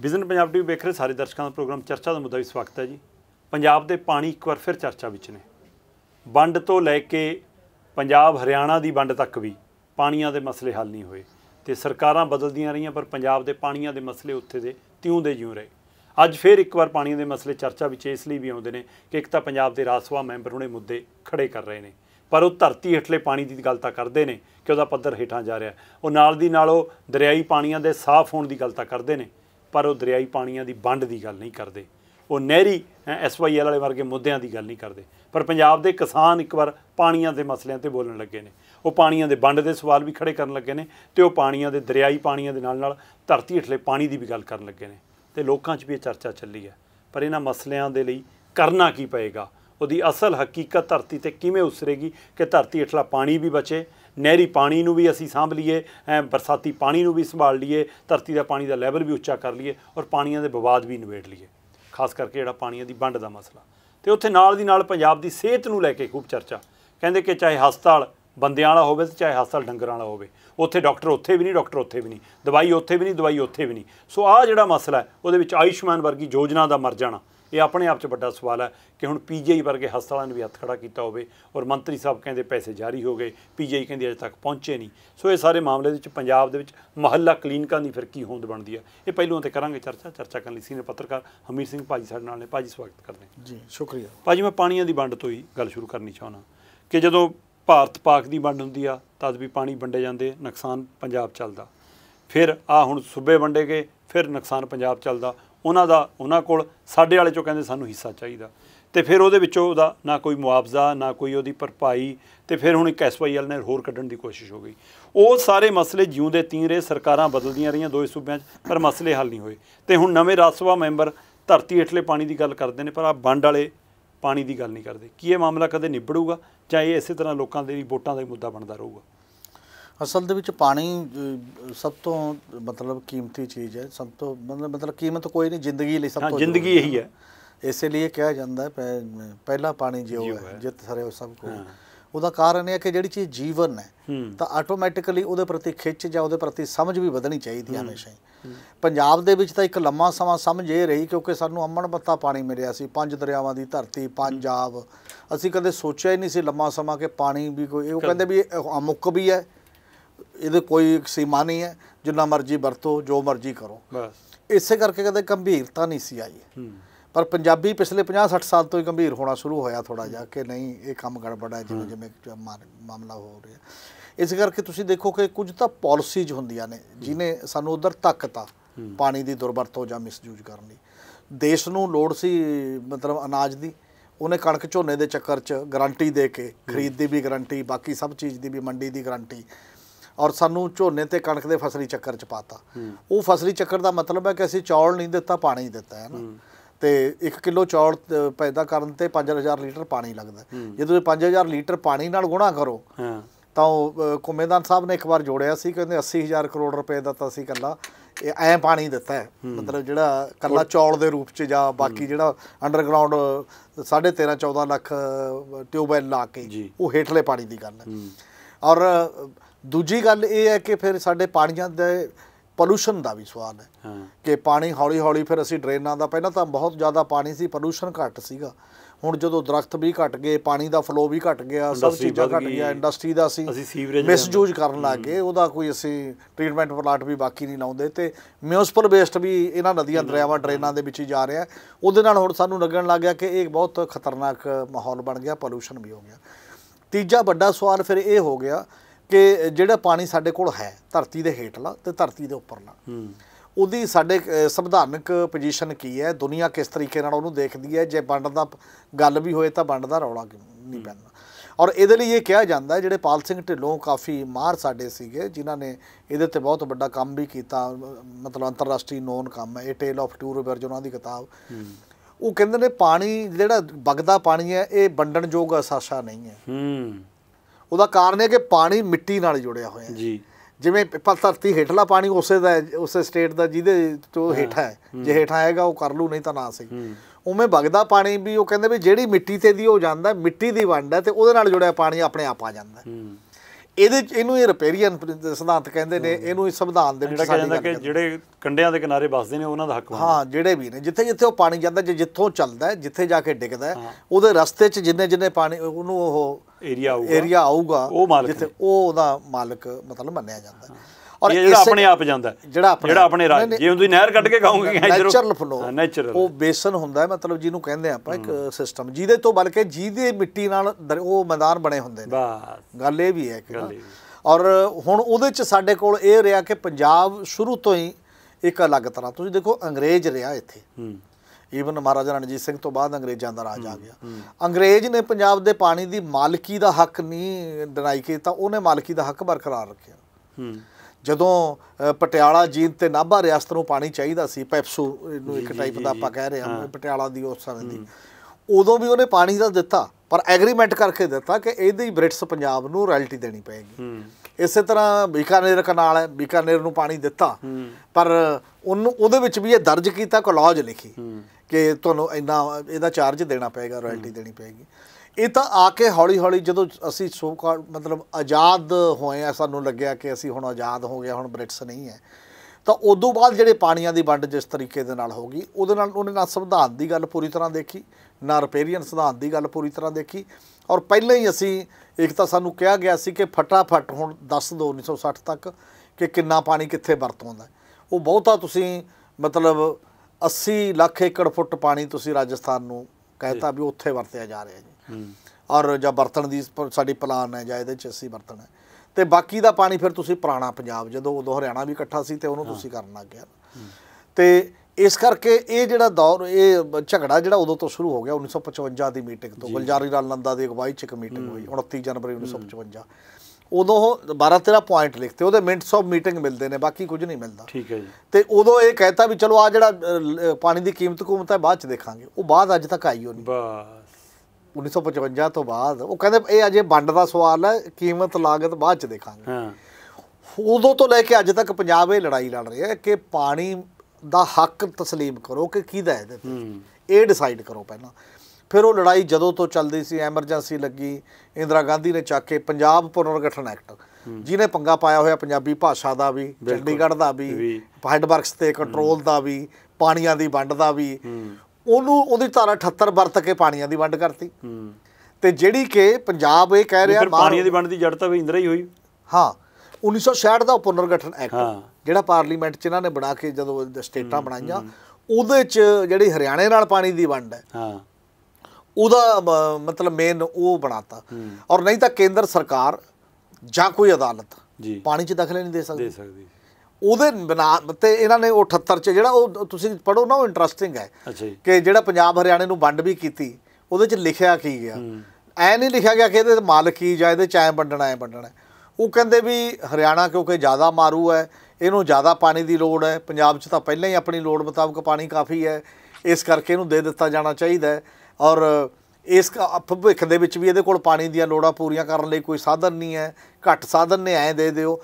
vision Punjab TV ਵੇਖ ਰਹੇ ਸਾਰੇ ਦਰਸ਼ਕਾਂ ਦਾ ਪ੍ਰੋਗਰਾਮ ਚਰਚਾ ਦਾ ਮੁੱਦਾ ਵੀ ਸਵਾਗਤ ਹੈ ਜੀ ਪੰਜਾਬ ਦੇ ਪਾਣੀ ਇੱਕ ਵਾਰ ਫਿਰ ਚਰਚਾ ਵਿੱਚ ਨੇ ਵੰਡ ਤੋਂ ਲੈ ਕੇ ਪੰਜਾਬ ਹਰਿਆਣਾ ਦੀ ਵੰਡ ਤੱਕ ਵੀ ਪਾਣੀਆਂ ਦੇ ਮਸਲੇ ਹੱਲ ਨਹੀਂ ਹੋਏ ਤੇ ਸਰਕਾਰਾਂ ਬਦਲਦੀਆਂ ਰਹੀਆਂ ਪਰ ਪੰਜਾਬ ਦੇ ਪਾਣੀਆਂ ਦੇ ਮਸਲੇ ਉੱਥੇ ਦੇ ਤਿਉਂ ਦੇ ਜਿਉਂ ਰਹੇ ਅੱਜ ਫਿਰ ਇੱਕ ਵਾਰ ਪਾਣੀਆਂ ਦੇ ਮਸਲੇ ਚਰਚਾ ਵਿੱਚ ਇਸ ਲਈ ਵੀ ਆਉਂਦੇ ਨੇ ਕਿ ਇੱਕ ਤਾਂ ਪੰਜਾਬ ਦੇ ਰਾਜਸਭਾ ਮੈਂਬਰ ਉਹਨੇ ਮੁੱਦੇ ਖੜੇ ਕਰ ਰਹੇ ਨੇ ਪਰ ਉਹ ਧਰਤੀ ਹੇਠਲੇ ਪਾਣੀ ਦੀ ਗੱਲ ਤਾਂ ਕਰਦੇ ਨੇ ਕਿ ਉਹਦਾ ਪੱਧਰ ਹੇਠਾਂ ਜਾ ਰਿਹਾ ਉਹ ਨਾਲ ਦੀ ਨਾਲ ਉਹ ਦਰਿਆਈ ਪਾਣੀਆਂ ਦੇ ਸਾਫ਼ ਹੋਣ ਦੀ ਗੱਲ ਤਾਂ ਕਰਦੇ ਨੇ ਪਰ ਉਹ ਦਰਿਆਈ ਪਾਣੀਆਂ ਦੀ ਵੰਡ ਦੀ ਗੱਲ ਨਹੀਂ ਕਰਦੇ ਉਹ ਨਹਿਰੀ ਐਸਵਾਈਐਲ ਵਾਲੇ ਵਰਗੇ ਮੁੱਦਿਆਂ ਦੀ ਗੱਲ ਨਹੀਂ ਕਰਦੇ ਪਰ ਪੰਜਾਬ ਦੇ ਕਿਸਾਨ ਇੱਕ ਵਾਰ ਪਾਣੀਆਂ ਦੇ ਮਸਲਿਆਂ ਤੇ ਬੋਲਣ ਲੱਗੇ ਨੇ ਉਹ ਪਾਣੀਆਂ ਦੇ ਵੰਡ ਦੇ ਸਵਾਲ ਵੀ ਖੜੇ ਕਰਨ ਲੱਗੇ ਨੇ ਤੇ ਉਹ ਪਾਣੀਆਂ ਦੇ ਦਰਿਆਈ ਪਾਣੀਆਂ ਦੇ ਨਾਲ ਨਾਲ ਧਰਤੀ ਹੇਠਲੇ ਪਾਣੀ ਦੀ ਵੀ ਗੱਲ ਕਰਨ ਲੱਗੇ ਨੇ ਤੇ ਲੋਕਾਂ 'ਚ ਵੀ ਇਹ ਚਰਚਾ ਚੱਲੀ ਹੈ ਪਰ ਇਹਨਾਂ ਮਸਲਿਆਂ ਦੇ ਲਈ ਕਰਨਾ ਕੀ ਪਏਗਾ ਉਹਦੀ ਅਸਲ ਹਕੀਕਤ ਧਰਤੀ ਤੇ ਕਿਵੇਂ ਉਸਰੇਗੀ ਕਿ ਧਰਤੀ ਹੇਠਲਾ ਪਾਣੀ ਵੀ ਬਚੇ ਨਹਿਰੀ ਪਾਣੀ ਨੂੰ ਵੀ ਅਸੀਂ ਸਾਂਭ ਲਈਏ ਬਰਸਾਤੀ ਪਾਣੀ ਨੂੰ ਵੀ ਸੰਭਾਲ ਲਈਏ ਧਰਤੀ ਦਾ ਪਾਣੀ ਦਾ ਲੈਵਲ ਵੀ ਉੱਚਾ ਕਰ ਲਈਏ ਔਰ ਪਾਣੀਆਂ ਦੇ ਵਿਵਾਦ ਵੀ ਨਿਬੇੜ ਲਈਏ ਖਾਸ ਕਰਕੇ ਜਿਹੜਾ ਪਾਣੀਆਂ ਦੀ ਵੰਡ ਦਾ ਮਸਲਾ ਤੇ ਉੱਥੇ ਨਾਲ ਦੀ ਨਾਲ ਪੰਜਾਬ ਦੀ ਸਿਹਤ ਨੂੰ ਲੈ ਕੇ ਖੂਬ ਚਰਚਾ ਕਹਿੰਦੇ ਕਿ ਚਾਹੇ ਹਸਪਤਾਲ ਬੰਦਿਆਂ ਵਾਲਾ ਹੋਵੇ ਤੇ ਚਾਹੇ ਹਸਪਤਾਲ ਡੰਗਰਾਂ ਵਾਲਾ ਹੋਵੇ ਉੱਥੇ ਡਾਕਟਰ ਉੱਥੇ ਵੀ ਨਹੀਂ ਡਾਕਟਰ ਉੱਥੇ ਵੀ ਨਹੀਂ ਦਵਾਈ ਉੱਥੇ ਵੀ ਨਹੀਂ ਦਵਾਈ ਉੱਥੇ ਵੀ ਨਹੀਂ ਸੋ ਆਹ ਜਿਹੜਾ ਮਸਲਾ ਹੈ ਉਹਦੇ ਵਿੱਚ ਆਯੁਸ਼ਮਾਨ ਵਰਗੀ ਯੋਜਨਾ ਦਾ ਮਰ ਜਾਣਾ ਇਹ ਆਪਣੇ ਆਪ 'ਚ ਵੱਡਾ ਸਵਾਲ ਹੈ ਕਿ ਹੁਣ ਪੀਜੀਆਈ ਵਰਗੇ ਹਸਪਤਾਲਾਂ ਨੇ ਵੀ ਹੱਥ ਖੜਾ ਕੀਤਾ ਹੋਵੇ ਔਰ ਮੰਤਰੀ ਸਾਹਿਬ ਕਹਿੰਦੇ ਪੈਸੇ ਜਾਰੀ ਹੋ ਗਏ ਪੀਜੀਆਈ ਕਹਿੰਦੀ ਅਜੇ ਤੱਕ ਪਹੁੰਚੇ ਨਹੀਂ ਸੋ ਇਹ ਸਾਰੇ ਮਾਮਲੇ ਦੇ ਵਿੱਚ ਪੰਜਾਬ ਦੇ ਵਿੱਚ ਮਹੱਲਾ ਕਲੀਨਿਕਾਂ ਦੀ ਫਿਰ ਕੀ ਹੋਂਦ ਬਣਦੀ ਹੈ ਇਹ ਪਹਿਲੂਆਂ ਤੇ ਕਰਾਂਗੇ ਚਰਚਾ ਚਰਚਾ ਕਰਨ ਲਈ ਸੀਨੀਅਰ ਪੱਤਰਕਾਰ ਹਮੀਰ ਸਿੰਘ ਭਾਜੀ ਸਾਡੇ ਨਾਲ ਨੇ ਭਾਜੀ ਸਵਾਗਤ ਕਰਦੇ ਜੀ ਸ਼ੁਕਰੀਆ ਭਾਜੀ ਮੈਂ ਪਾਣੀਆਂ ਦੀ ਵੰਡ ਤੋਂ ਹੀ ਗੱਲ ਸ਼ੁਰੂ ਕਰਨੀ ਚਾਹੁੰਦਾ ਕਿ ਜਦੋਂ ਭਾਰਤ ਪਾਕ ਦੀ ਵੰਡ ਹੁੰਦੀ ਆ ਤਦ ਵੀ ਪਾਣੀ ਵੰਡੇ ਜਾਂਦੇ ਨੁਕਸਾਨ ਪੰਜਾਬ ਚੱਲਦਾ ਫਿਰ ਆ ਹੁਣ ਸੂਬੇ ਵੰਡੇ ਗਏ ਫਿਰ ਨੁਕਸਾਨ ਪੰਜਾਬ ਚੱਲਦਾ ਉਹਨਾਂ ਦਾ ਉਹਨਾਂ ਕੋਲ ਸਾਡੇ ਵਾਲੇ ਚੋਂ ਕਹਿੰਦੇ ਸਾਨੂੰ ਹਿੱਸਾ ਚਾਹੀਦਾ ਤੇ ਫਿਰ ਉਹਦੇ ਵਿੱਚੋਂ ਉਹਦਾ ਨਾ ਕੋਈ ਮੁਆਵਜ਼ਾ ਨਾ ਕੋਈ ਉਹਦੀ ਭਰਪਾਈ ਤੇ ਫਿਰ ਹੁਣ ਇੱਕ ਐਸਵਾਈਐਲ ਨੇ ਹੋਰ ਕੱਢਣ ਦੀ ਕੋਸ਼ਿਸ਼ ਹੋ ਗਈ ਉਹ ਸਾਰੇ ਮਸਲੇ ਜਿਉਂਦੇ ਤੀਂਰੇ ਸਰਕਾਰਾਂ ਬਦਲਦੀਆਂ ਰਹੀਆਂ ਦੋਏ ਸੂਬਿਆਂ 'ਚ ਪਰ ਮਸਲੇ ਹੱਲ ਨਹੀਂ ਹੋਏ ਤੇ ਹੁਣ ਨਵੇਂ ਰਾਜ ਸਭਾ ਮੈਂਬਰ ਧਰਤੀ ਹੇਠਲੇ ਪਾਣੀ ਦੀ ਗੱਲ ਕਰਦੇ ਨੇ ਪਰ ਆ ਬੰਡ ਵਾਲੇ ਪਾਣੀ ਦੀ ਗੱਲ ਨਹੀਂ ਕਰਦੇ ਕੀ ਇਹ ਮਾਮਲਾ ਕਦੇ ਨਿਬੜੂਗਾ ਚਾਹੇ ਇਸੇ ਤਰ੍ਹਾਂ ਲੋਕਾਂ ਦੇ ਵੀ ਵੋਟਾਂ ਦਾ ਹੀ ਮੁੱਦਾ ਬਣਦਾ ਰਹੂਗਾ ਅਸਲ ਦੇ ਵਿੱਚ ਪਾਣੀ ਸਭ ਤੋਂ ਮਤਲਬ ਕੀਮਤੀ ਚੀਜ਼ ਹੈ ਸਭ ਤੋਂ ਮਤਲਬ ਮਤਲਬ ਕੀਮਤ ਕੋਈ ਨਹੀਂ ਜ਼ਿੰਦਗੀ ਲਈ ਸਭ ਤੋਂ ਜ਼ਿੰਦਗੀ ਇਹੀ ਹੈ ਇਸੇ ਲਈ ਕਿਹਾ ਜਾਂਦਾ ਹੈ ਪਹਿਲਾ ਪਾਣੀ ਜਿਉ ਹੈ ਜਿਤ ਸਾਰੇ ਸਭ ਕੋ ਉਹਦਾ ਕਾਰਨ ਇਹ ਹੈ ਕਿ ਜਿਹੜੀ ਚੀਜ਼ ਜੀਵਨ ਹੈ ਤਾਂ ਆਟੋਮੈਟਿਕਲੀ ਉਹਦੇ ਪ੍ਰਤੀ ਖਿੱਚ ਜਾਂ ਉਹਦੇ ਪ੍ਰਤੀ ਸਮਝ ਵੀ ਵਧਣੀ ਚਾਹੀਦੀ ਹੈ ਹਮੇਸ਼ਾ ਹੀ ਪੰਜਾਬ ਦੇ ਵਿੱਚ ਤਾਂ ਇੱਕ ਲੰਮਾ ਸਮਾਂ ਸਮਝ ਇਹ ਰਹੀ ਕਿਉਂਕਿ ਸਾਨੂੰ ਅਮਨ ਬੱਤਾ ਪਾਣੀ ਮਿਲਿਆ ਸੀ ਪੰਜ ਦਰਿਆਵਾਂ ਦੀ ਧਰਤੀ ਪੰਜਾਬ ਅਸੀਂ ਕਦੇ ਸੋਚਿਆ ਹੀ ਨਹੀਂ ਸੀ ਲੰਮਾ ਸਮਾਂ ਕਿ ਪਾਣੀ ਵੀ ਕੋਈ ਉਹ ਕਹਿੰਦੇ ਵੀ ਮੁੱਕ ਵੀ ਹੈ ਇਹਦੇ ਕੋਈ ਇੱਕ ਸੀਮਾ ਨਹੀਂ ਹੈ ਜਿੰਨਾ ਮਰਜ਼ੀ ਵਰਤੋ ਜੋ ਮਰਜ਼ੀ ਕਰੋ ਬਸ ਇਸੇ ਕਰਕੇ ਕਦੇ ਗੰਭੀਰਤਾ ਨਹੀਂ ਸੀ ਆਈ ਪਰ ਪੰਜਾਬੀ ਪਿਛਲੇ 50 60 ਸਾਲ ਤੋਂ ਹੀ ਗੰਭੀਰ ਹੋਣਾ ਸ਼ੁਰੂ ਹੋਇਆ ਥੋੜਾ ਜਿਹਾ ਕਿ ਨਹੀਂ ਇਹ ਕੰਮ ਗੜਬੜਾ ਜਿਵੇਂ ਜਿਵੇਂ ਮਾਮਲਾ ਹੋ ਰਿਹਾ ਇਸ ਕਰਕੇ ਤੁਸੀਂ ਦੇਖੋ ਕਿ ਕੁਝ ਤਾਂ ਪਾਲਿਸੀਜ਼ ਹੁੰਦੀਆਂ ਨੇ ਜਿਨੇ ਸਾਨੂੰ ਉਧਰ ਤੱਕਤਾ ਪਾਣੀ ਦੀ ਦੁਰਵਰਤੋਂ ਜਾਂ ਮਿਸਯੂਜ਼ ਕਰਨ ਦੀ ਦੇਸ਼ ਨੂੰ ਲੋੜ ਸੀ ਮਤਲਬ ਅਨਾਜ ਦੀ ਉਹਨੇ ਕਣਕ ਝੋਨੇ ਦੇ ਚੱਕਰ 'ਚ ਗਾਰੰਟੀ ਦੇ ਕੇ ਖਰੀਦ ਦੀ ਵੀ ਗਾਰੰਟੀ ਬਾਕੀ ਸਭ ਚੀਜ਼ ਦੀ ਵੀ ਮੰਡੀ ਦੀ ਗਾਰੰਟੀ ਔਰ ਸਾਨੂੰ ਝੋਨੇ ਤੇ ਕਣਕ ਦੇ ਫਸਲੀ ਚੱਕਰ ਚ ਪਾਤਾ ਉਹ ਫਸਲੀ ਚੱਕਰ ਦਾ ਮਤਲਬ ਹੈ ਕਿ ਅਸੀਂ ਚੌਲ ਨਹੀਂ ਦਿੱਤਾ ਪਾਣੀ ਹੀ ਦਿੱਤਾ ਹੈ ਨਾ ਤੇ 1 ਕਿਲੋ ਚੌਲ ਪੈਦਾ ਕਰਨ ਤੇ 5000 ਲੀਟਰ ਪਾਣੀ ਲੱਗਦਾ ਜੇ ਤੁਸੀਂ 5000 ਲੀਟਰ ਪਾਣੀ ਨਾਲ ਗੁਣਾ ਕਰੋ ਤਾਂ ਉਹ ਕੁਮੇਦਾਨ ਸਾਹਿਬ ਨੇ ਇੱਕ ਵਾਰ ਜੋੜਿਆ ਸੀ ਕਹਿੰਦੇ 80000 ਕਰੋੜ ਰੁਪਏ ਦਾ ਤਾਂ ਅਸੀਂ ਕੱਲਾ ਇਹ ਐ ਪਾਣੀ ਦਿੱਤਾ ਮਤਲਬ ਜਿਹੜਾ ਕੱਲਾ ਚੌਲ ਦੇ ਰੂਪ ਚ ਜਾਂ ਬਾਕੀ ਜਿਹੜਾ ਅੰਡਰਗਰਾਉਂਡ 13.5 14 ਲੱਖ ਟਿਊਬਵੈਲ ਲਾ ਕੇ ਉਹ ਹੇਠਲੇ ਪਾਣੀ ਦੀ ਗੱਲ ਹੈ ਔਰ ਦੂਜੀ ਗੱਲ ਇਹ ਹੈ ਕਿ ਫਿਰ ਸਾਡੇ ਪਾਣੀਆਂ ਦੇ ਪੋਲੂਸ਼ਨ ਦਾ ਵੀ ਸਵਾਲ ਹੈ ਕਿ ਪਾਣੀ ਹੌਲੀ ਹੌਲੀ ਫਿਰ ਅਸੀਂ ਡਰੇਨਾਂ ਦਾ ਪਹਿਲਾਂ ਤਾਂ ਬਹੁਤ ਜ਼ਿਆਦਾ ਪਾਣੀ ਸੀ ਪੋਲੂਸ਼ਨ ਘੱਟ ਸੀਗਾ ਹੁਣ ਜਦੋਂ ਦਰਖਤ ਵੀ ਘਟ ਗਏ ਪਾਣੀ ਦਾ ਫਲੋ ਵੀ ਘਟ ਗਿਆ ਸਭ ਚੀਜ਼ਾਂ ਘਟ ਗਿਆ ਇੰਡਸਟਰੀ ਦਾ ਸੀ ਅਸੀਂ ਮਿਸਯੂਜ਼ ਕਰਨ ਲੱਗ ਗਏ ਉਹਦਾ ਕੋਈ ਅਸੀਂ ਟ੍ਰੀਟਮੈਂਟ ਪਲਾਟ ਵੀ ਬਾਕੀ ਨਹੀਂ ਲਾਉਂਦੇ ਤੇ ਮਿਊਨਿਸਪਲ ਵੇਸਟ ਵੀ ਇਹਨਾਂ ਨਦੀਆਂ ਦਰਿਆਵਾਂ ਡਰੇਨਾਂ ਦੇ ਵਿੱਚ ਹੀ ਜਾ ਰਿਹਾ ਉਹਦੇ ਨਾਲ ਹੁਣ ਸਾਨੂੰ ਲੱਗਣ ਲੱਗ ਗਿਆ ਕਿ ਇਹ ਬਹੁਤ ਖਤਰਨਾਕ ਮਾਹੌਲ ਬਣ ਗਿਆ ਪੋਲੂਸ਼ਨ ਵੀ ਹੋ ਗਿਆ ਤੀਜਾ ਵੱਡਾ ਸਵਾਲ ਫਿਰ ਇਹ ਹੋ ਗਿਆ ਕਿ ਜਿਹੜਾ ਪਾਣੀ ਸਾਡੇ ਕੋਲ ਹੈ ਧਰਤੀ ਦੇ ਹੇਠਲਾ ਤੇ ਧਰਤੀ ਦੇ ਉੱਪਰਲਾ ਹੂੰ ਉਹਦੀ ਸਾਡੇ ਸੰਵਿਧਾਨਕ ਪੋਜੀਸ਼ਨ ਕੀ ਹੈ ਦੁਨੀਆ ਕਿਸ ਤਰੀਕੇ ਨਾਲ ਉਹਨੂੰ ਦੇਖਦੀ ਹੈ ਜੇ ਵੰਡ ਦਾ ਗੱਲ ਵੀ ਹੋਏ ਤਾਂ ਵੰਡ ਦਾ ਰੌਲਾ ਨਹੀਂ ਪੈਂਦਾ ਔਰ ਇਹਦੇ ਲਈ ਇਹ ਕਿਹਾ ਜਾਂਦਾ ਜਿਹੜੇ ਪਾਲ ਸਿੰਘ ਢਿੱਲੋਂ ਕਾਫੀ ਮਾਰ ਸਾਡੇ ਸੀਗੇ ਜਿਨ੍ਹਾਂ ਨੇ ਇਹਦੇ ਤੇ ਬਹੁਤ ਵੱਡਾ ਕੰਮ ਵੀ ਕੀਤਾ ਮਤਲਬ ਅੰਤਰਰਾਸ਼ਟਰੀ ਨੋਨ ਕੰਮ ਹੈ ਇਹ ਟੇਲ ਆਫ ਟੂ ਰਿਵਰਜ ਉਹਨਾਂ ਦੀ ਕਿਤਾਬ ਉਹ ਕਹਿੰਦੇ ਨੇ ਪਾਣੀ ਜਿਹੜਾ ਵਗਦਾ ਪਾਣੀ ਹੈ ਇਹ ਵੰਡਣਯੋਗ ਅਸਾਸ਼ਾ ਨਹੀਂ ਹੈ ਹੂੰ ਉਹਦਾ ਕਾਰਨ ਇਹ ਕਿ ਪਾਣੀ ਮਿੱਟੀ ਨਾਲ ਜੁੜਿਆ ਹੋਇਆ ਹੈ ਜੀ ਜਿਵੇਂ ਧਰਤੀ ਹੇਠਲਾ ਪਾਣੀ ਉਸੇ ਦਾ ਉਸੇ ਸਟੇਟ ਦਾ ਜਿਹਦੇ ਤੋਂ ਹੇਠਾ ਹੈ ਜੇ ਹੇਠਾ ਆਏਗਾ ਉਹ ਕਰ ਲੂ ਨਹੀਂ ਤਾਂ ਨਾ ਸਹੀ ਉਵੇਂ ਵਗਦਾ ਪਾਣੀ ਵੀ ਉਹ ਕਹਿੰਦੇ ਵੀ ਜਿਹੜੀ ਮਿੱਟੀ ਤੇ ਦੀ ਹੋ ਜਾਂਦਾ ਮਿੱਟੀ ਦੀ ਵੰਡ ਹੈ ਤੇ ਉਹਦੇ ਨਾਲ ਜੁੜਿਆ ਪਾਣੀ ਆਪਣੇ ਆਪ ਆ ਜਾਂਦਾ ਇਹਦੇ ਚ ਇਹਨੂੰ ਇਹ ਰਿਪੇਰੀਅਨ ਸਿਧਾਂਤ ਕਹਿੰਦੇ ਨੇ ਇਹਨੂੰ ਇਸ ਸੰਵਿਧਾਨ ਦੇ ਵਿੱਚ ਸਾਡੇ ਕਹਿੰਦਾ ਕਿ ਜਿਹੜੇ ਕੰਡਿਆਂ ਦੇ ਕਿਨਾਰੇ ਵੱਸਦੇ ਨੇ ਉਹਨਾਂ ਦਾ ਹੱਕ ਹਾਂ ਜਿਹੜੇ ਵੀ ਨੇ ਜਿੱਥੇ ਜਿੱਥੇ ਉਹ ਪਾਣੀ ਜਾਂਦਾ ਜਿੱਥੋਂ ਚੱਲਦਾ ਜਿੱਥੇ ਜਾ ਕੇ ਡਿੱਗਦਾ ਉਹਦੇ ਰਸਤੇ 'ਚ ਜਿੰਨੇ ਜਿੰਨੇ ਪਾਣੀ ਉਹਨੂੰ ਉਹ ਏਰੀਆ ਆਊਗਾ ਏਰੀਆ ਆਊਗਾ ਉਹ ਮਾਲਕ ਜਿੱਥੇ ਉਹ ਉਹਦਾ ਮਾਲਕ ਮਤਲਬ ਮੰਨਿਆ ਜਾਂਦਾ ਔਰ ਜਿਹੜਾ ਆਪਣੇ ਆਪ ਜਾਂਦਾ ਜਿਹੜਾ ਆਪਣੇ ਜਿਹੜਾ ਆਪਣੇ ਰਾਜ ਜੇ ਉਹਦੀ ਨਹਿਰ ਕੱਢ ਕੇ ਖਾਓਗੇ ਨੈਚੁਰਲ ਫਲੋ ਉਹ ਬੇਸਨ ਹੁੰਦਾ ਹੈ ਮਤਲਬ ਜਿਹਨੂੰ ਕਹਿੰਦੇ ਆਪਾਂ ਇੱਕ ਸਿਸਟਮ ਜਿਹਦੇ ਤੋਂ ਬਲਕਿ ਜਿਹਦੇ ਮਿੱਟੀ ਨਾਲ ਉਹ ਮੈਦਾਨ ਬਣੇ ਹੁੰਦੇ ਨੇ ਗੱਲ ਇਹ ਵੀ ਹੈ ਕਿ ਔਰ ਹੁਣ ਉਹਦੇ ਚ ਸਾਡੇ ਕੋਲ ਇਹ ਰਿਹਾ ਕਿ ਪੰਜਾਬ ਸ਼ੁਰੂ ਤੋਂ ਹੀ ਇੱਕ ਅਲੱਗ ਤਰ੍ਹਾਂ ਤੁਸੀਂ ਦੇਖੋ ਅੰਗਰੇਜ਼ ਰਿਹਾ ਇੱਥੇ ਈਵਨ ਮਹਾਰਾਜਾ ਰਣਜੀਤ ਸਿੰਘ ਤੋਂ ਬਾਅਦ ਅੰਗਰੇਜ਼ਾਂ ਦਾ ਰਾਜ ਆ ਗਿਆ ਅੰਗਰੇਜ਼ ਨੇ ਪੰਜਾਬ ਦੇ ਪਾਣੀ ਦੀ ਮਾਲਕੀ ਦਾ ਹੱਕ ਨਹੀਂ ਡਿਨਾਈ ਕੀਤਾ ਉਹਨੇ ਮਾਲਕੀ ਦਾ ਹੱਕ ਬਰਕਰਾਰ ਰੱਖਿਆ ਜਦੋਂ ਪਟਿਆਲਾ ਜੀਂਦ ਤੇ ਨਾਭਾ ਰਿਆਸਤ ਨੂੰ ਪਾਣੀ ਚਾਹੀਦਾ ਸੀ ਪੈਪਸੂ ਨੂੰ ਇੱਕ ਟਾਈਪ ਦਾ ਆਪਾਂ ਕਹਿ ਰਹੇ ਹਾਂ ਪਟਿਆਲਾ ਦੀ ਉਸ ਸਮੇਂ ਦੀ ਉਦੋਂ ਵੀ ਉਹਨੇ ਪਾਣੀ ਦਾ ਦਿੱਤਾ ਪਰ ਐਗਰੀਮੈਂਟ ਕਰਕੇ ਦਿੱਤਾ ਕਿ ਹੀ ਬ੍ਰਿਟਿਸ਼ ਪੰਜਾਬ ਨੂੰ ਰਾਇਲਟੀ ਦੇਣੀ ਪਏਗੀ ਇਸੇ ਤਰ੍ਹਾਂ ਬੀਕਾਨੇਰ ਕਨਾਲ ਹੈ ਬੀਕਾਨੇਰ ਨੂੰ ਪਾਣੀ ਦਿੱਤਾ ਪਰ ਉਹਨੂੰ ਉਹਦੇ ਵਿੱਚ ਵੀ ਇਹ ਦਰਜ ਕੀਤਾ ਕਲੌਜ ਲਿਖੀ ਕਿ ਤੁਹਾਨੂੰ ਇੰਨਾ ਇਹਦਾ ਚਾਰਜ ਦੇਣਾ ਪਏਗਾ ਰਾਇਲਟੀ ਦੇਣੀ ਪਏਗੀ ਇਹ ਤਾਂ ਆ ਕੇ ਹੌਲੀ ਹੌਲੀ ਜਦੋਂ ਅਸੀਂ ਸੋ ਮਤਲਬ ਆਜ਼ਾਦ ਹੋਏ ਆ ਸਾਨੂੰ ਲੱਗਿਆ ਕਿ ਅਸੀਂ ਹੁਣ ਆਜ਼ਾਦ ਹੋ ਗਏ ਹੁਣ ਬ੍ਰਿਟਿਸ਼ ਨਹੀਂ ਹੈ ਤਾਂ ਉਦੋਂ ਬਾਅਦ ਜਿਹੜੇ ਪਾਣੀਆਂ ਦੀ ਵੰਡ ਜਿਸ ਤਰੀਕੇ ਦੇ ਨਾਲ ਹੋ ਗਈ ਉਹਦੇ ਨਾਲ ਉਹਨੇ ਨਾ ਸੰਵਿਧਾਨ ਦੀ ਗੱਲ ਪੂਰੀ ਤਰ੍ਹਾਂ ਦੇਖੀ ਨਾ ਰਿਪੇਰੀਅਨ ਸੰਵਿਧਾਨ ਦੀ ਗੱਲ ਪੂਰੀ ਤਰ੍ਹਾਂ ਦੇਖੀ ਔਰ ਪਹਿਲਾਂ ਹੀ ਅਸੀਂ ਇੱਕ ਤਾਂ ਸਾਨੂੰ ਕਿਹਾ ਗਿਆ ਸੀ ਕਿ ਫਟਾਫਟ ਹੁਣ ਦੱਸ ਦੋ 1960 ਤੱਕ ਕਿ ਕਿੰਨਾ ਪਾਣੀ ਕਿੱਥੇ ਵਰਤੋਂਦਾ ਉਹ ਬਹੁਤਾ ਤੁਸੀਂ ਮਤਲਬ 80 ਲੱਖ ਏਕੜ ਫੁੱਟ ਪਾਣੀ ਤੁਸੀਂ ਰਾਜਸਥਾਨ ਨੂੰ ਕਹਤਾ ਵੀ ਉੱਥੇ ਵਰਤਿਆ ਜਾ ਰਿਹਾ ਜੀ ਔਰ ਜਾਂ ਬਰਤਨ ਦੀ ਸਾਡੀ ਪਲਾਨ ਹੈ ਜਾਂ ਇਹਦੇ 'ਚ ਬਰਤਨ ਵਰਤਣਾ ਤੇ ਬਾਕੀ ਦਾ ਪਾਣੀ ਫਿਰ ਤੁਸੀਂ ਪੁਰਾਣਾ ਪੰਜਾਬ ਜਦੋਂ ਉਦੋਂ ਹਰਿਆਣਾ ਵੀ ਇਕੱਠਾ ਸੀ ਤੇ ਉਹਨੂੰ ਤੁਸੀਂ ਕਰਨ ਲੱਗ ਗਿਆ ਤੇ ਇਸ ਕਰਕੇ ਇਹ ਜਿਹੜਾ ਦੌਰ ਇਹ ਝਗੜਾ ਜਿਹੜਾ ਉਦੋਂ ਤੋਂ ਸ਼ੁਰੂ ਹੋ ਗਿਆ 1955 ਦੀ ਮੀਟਿੰਗ ਤੋਂ ਗੁਲਜ਼ਾਰੀ ਲਾਲ ਨੰਦਾ ਦੀ ਅਗਵਾਈ 'ਚ ਇੱਕ ਮੀਟਿੰਗ ਹੋਈ 29 ਜਨਵਰੀ 1955 ਉਦੋਂ ਉਹ 12 13 ਪੁਆਇੰਟ ਲਿਖਤੇ ਉਹਦੇ ਮਿੰਟਸ ਆਫ ਮੀਟਿੰਗ ਮਿਲਦੇ ਨੇ ਬਾਕੀ ਕੁਝ ਨਹੀਂ ਮਿਲਦਾ ਠੀਕ ਹੈ ਜੀ ਤੇ ਉਦੋਂ ਇਹ ਕਹਿਤਾ ਵੀ ਚਲੋ ਆ ਜਿਹੜਾ ਪਾਣੀ ਦੀ ਕੀਮਤ ਕੂਮਤ ਹੈ ਬਾਅਦ ਚ ਦੇਖਾਂਗੇ ਉਹ ਬਾਅਦ ਅੱਜ ਤੱਕ ਆਈ ਹੋ ਨਹੀਂ ਬਸ 1955 ਤੋਂ ਬਾਅਦ ਉਹ ਕਹਿੰਦੇ ਇਹ ਅਜੇ ਵੰਡ ਦਾ ਸਵਾਲ ਹੈ ਕੀਮਤ ਲਾਗਤ ਬਾਅਦ ਚ ਦੇਖਾਂਗੇ ਹਾਂ ਉਦੋਂ ਤੋਂ ਲੈ ਕੇ ਅੱਜ ਤੱਕ ਪੰਜਾਬ ਇਹ ਲੜਾਈ ਲੜ ਰਿਹਾ ਹੈ ਕਿ ਪਾਣੀ ਦਾ ਹੱਕ تسلیم ਕਰੋ ਕਿ ਕਿਹਦਾ ਹੈ ਇਹਦੇ ਇਹ ਡਿਸਾਈਡ ਕਰੋ ਪਹਿਲਾਂ ਫਿਰ ਉਹ ਲੜਾਈ ਜਦੋਂ ਤੋਂ ਚੱਲਦੀ ਸੀ ਐਮਰਜੈਂਸੀ ਲੱਗੀ ਇੰਦਰਾ ਗਾਂਧੀ ਨੇ ਚੱਕ ਕੇ ਪੰਜਾਬ ਪੁਨਰਗਠਨ ਐਕਟ ਜਿਹਨੇ ਪੰਗਾ ਪਾਇਆ ਹੋਇਆ ਪੰਜਾਬੀ ਭਾਸ਼ਾ ਦਾ ਵੀ ਚੰਡੀਗੜ੍ਹ ਦਾ ਵੀ ਹੈਡਵਰਕਸ ਤੇ ਕੰਟਰੋਲ ਦਾ ਵੀ ਪਾਣੀਆਂ ਦੀ ਵੰਡ ਦਾ ਵੀ ਉਹਨੂੰ ਉਹਦੀ ਧਾਰਾ 78 ਵਰਤ ਕੇ ਪਾਣੀਆਂ ਦੀ ਵੰਡ ਕਰਤੀ ਤੇ ਜਿਹੜੀ ਕਿ ਪੰਜਾਬ ਇਹ ਕਹਿ ਰਿਹਾ ਪਾਣੀਆਂ ਦੀ ਵੰਡ ਦੀ ਜੜ ਤਾਂ ਵੀ ਇੰਦਰਾ ਹੀ ਹੋਈ ਹਾਂ 1966 ਦਾ ਪੁਨਰਗਠਨ ਐਕਟ ਜਿਹੜਾ ਪਾਰਲੀਮੈਂਟ 'ਚ ਇਹਨਾਂ ਨੇ ਬਣਾ ਕੇ ਜਦੋਂ ਸਟੇਟਾਂ ਬਣਾਈਆਂ ਉਹਦੇ 'ਚ ਜਿਹੜੀ ਹਰਿਆਣੇ ਨਾਲ ਪਾਣੀ ਦੀ ਵੰਡ ਹੈ ਉਹਦਾ ਮਤਲਬ ਮੇਨ ਉਹ ਬਣਾਤਾ ਔਰ ਨਹੀਂ ਤਾਂ ਕੇਂਦਰ ਸਰਕਾਰ ਜਾਂ ਕੋਈ ਅਦਾਲਤ ਪਾਣੀ 'ਚ ਦਖਲ ਨਹੀਂ ਦੇ ਸਕਦੀ ਦੇ ਸਕਦੀ ਉਹਦੇ ਬਣਾ ਤੇ ਇਹਨਾਂ ਨੇ ਉਹ 78 ਚ ਜਿਹੜਾ ਉਹ ਤੁਸੀਂ ਪੜੋ ਨਾ ਉਹ ਇੰਟਰਸਟਿੰਗ ਹੈ ਕਿ ਜਿਹੜਾ ਪੰਜਾਬ ਹਰਿਆਣੇ ਨੂੰ ਵੰਡ ਵੀ ਕੀਤੀ ਉਹਦੇ ਚ ਲਿਖਿਆ ਕੀ ਗਿਆ ਐ ਨਹੀਂ ਲਿਖਿਆ ਗਿਆ ਕਿ ਇਹਦੇ ਮਾਲਕ ਕੀ ਜਾਂ ਇਹਦੇ ਚਾਹੇ ਵੰਡਣਾ ਹੈ ਵੰਡਣਾ ਉਹ ਕਹਿੰਦੇ ਵੀ ਹਰਿਆਣਾ ਕਿਉਂਕਿ ਜ਼ਿਆਦਾ ਮਾਰੂ ਹੈ ਇਹਨੂੰ ਜ਼ਿਆਦਾ ਪਾਣੀ ਦੀ ਲੋੜ ਹੈ ਪੰਜਾਬ 'ਚ ਤਾਂ ਪਹਿਲਾਂ ਹੀ ਆਪਣੀ ਲੋੜ ਮੁਤਾਬਕ ਪਾਣੀ ਕਾਫੀ ਹੈ ਇਸ ਕਰਕੇ ਇਹਨੂੰ ਦੇ ਦਿੱਤਾ ਜਾਣਾ ਚਾਹੀਦਾ ਹੈ ਔਰ ਇਸ ਭਵਿੱਖ ਦੇ ਵਿੱਚ ਵੀ ਇਹਦੇ ਕੋਲ ਪਾਣੀ ਦੀਆਂ ਲੋੜਾਂ ਪੂਰੀਆਂ ਕਰਨ ਲਈ ਕੋਈ ਸਾਧਨ ਨਹੀਂ ਹੈ ਘੱਟ ਸਾਧਨ ਨੇ ਐ ਦੇ ਦਿਓ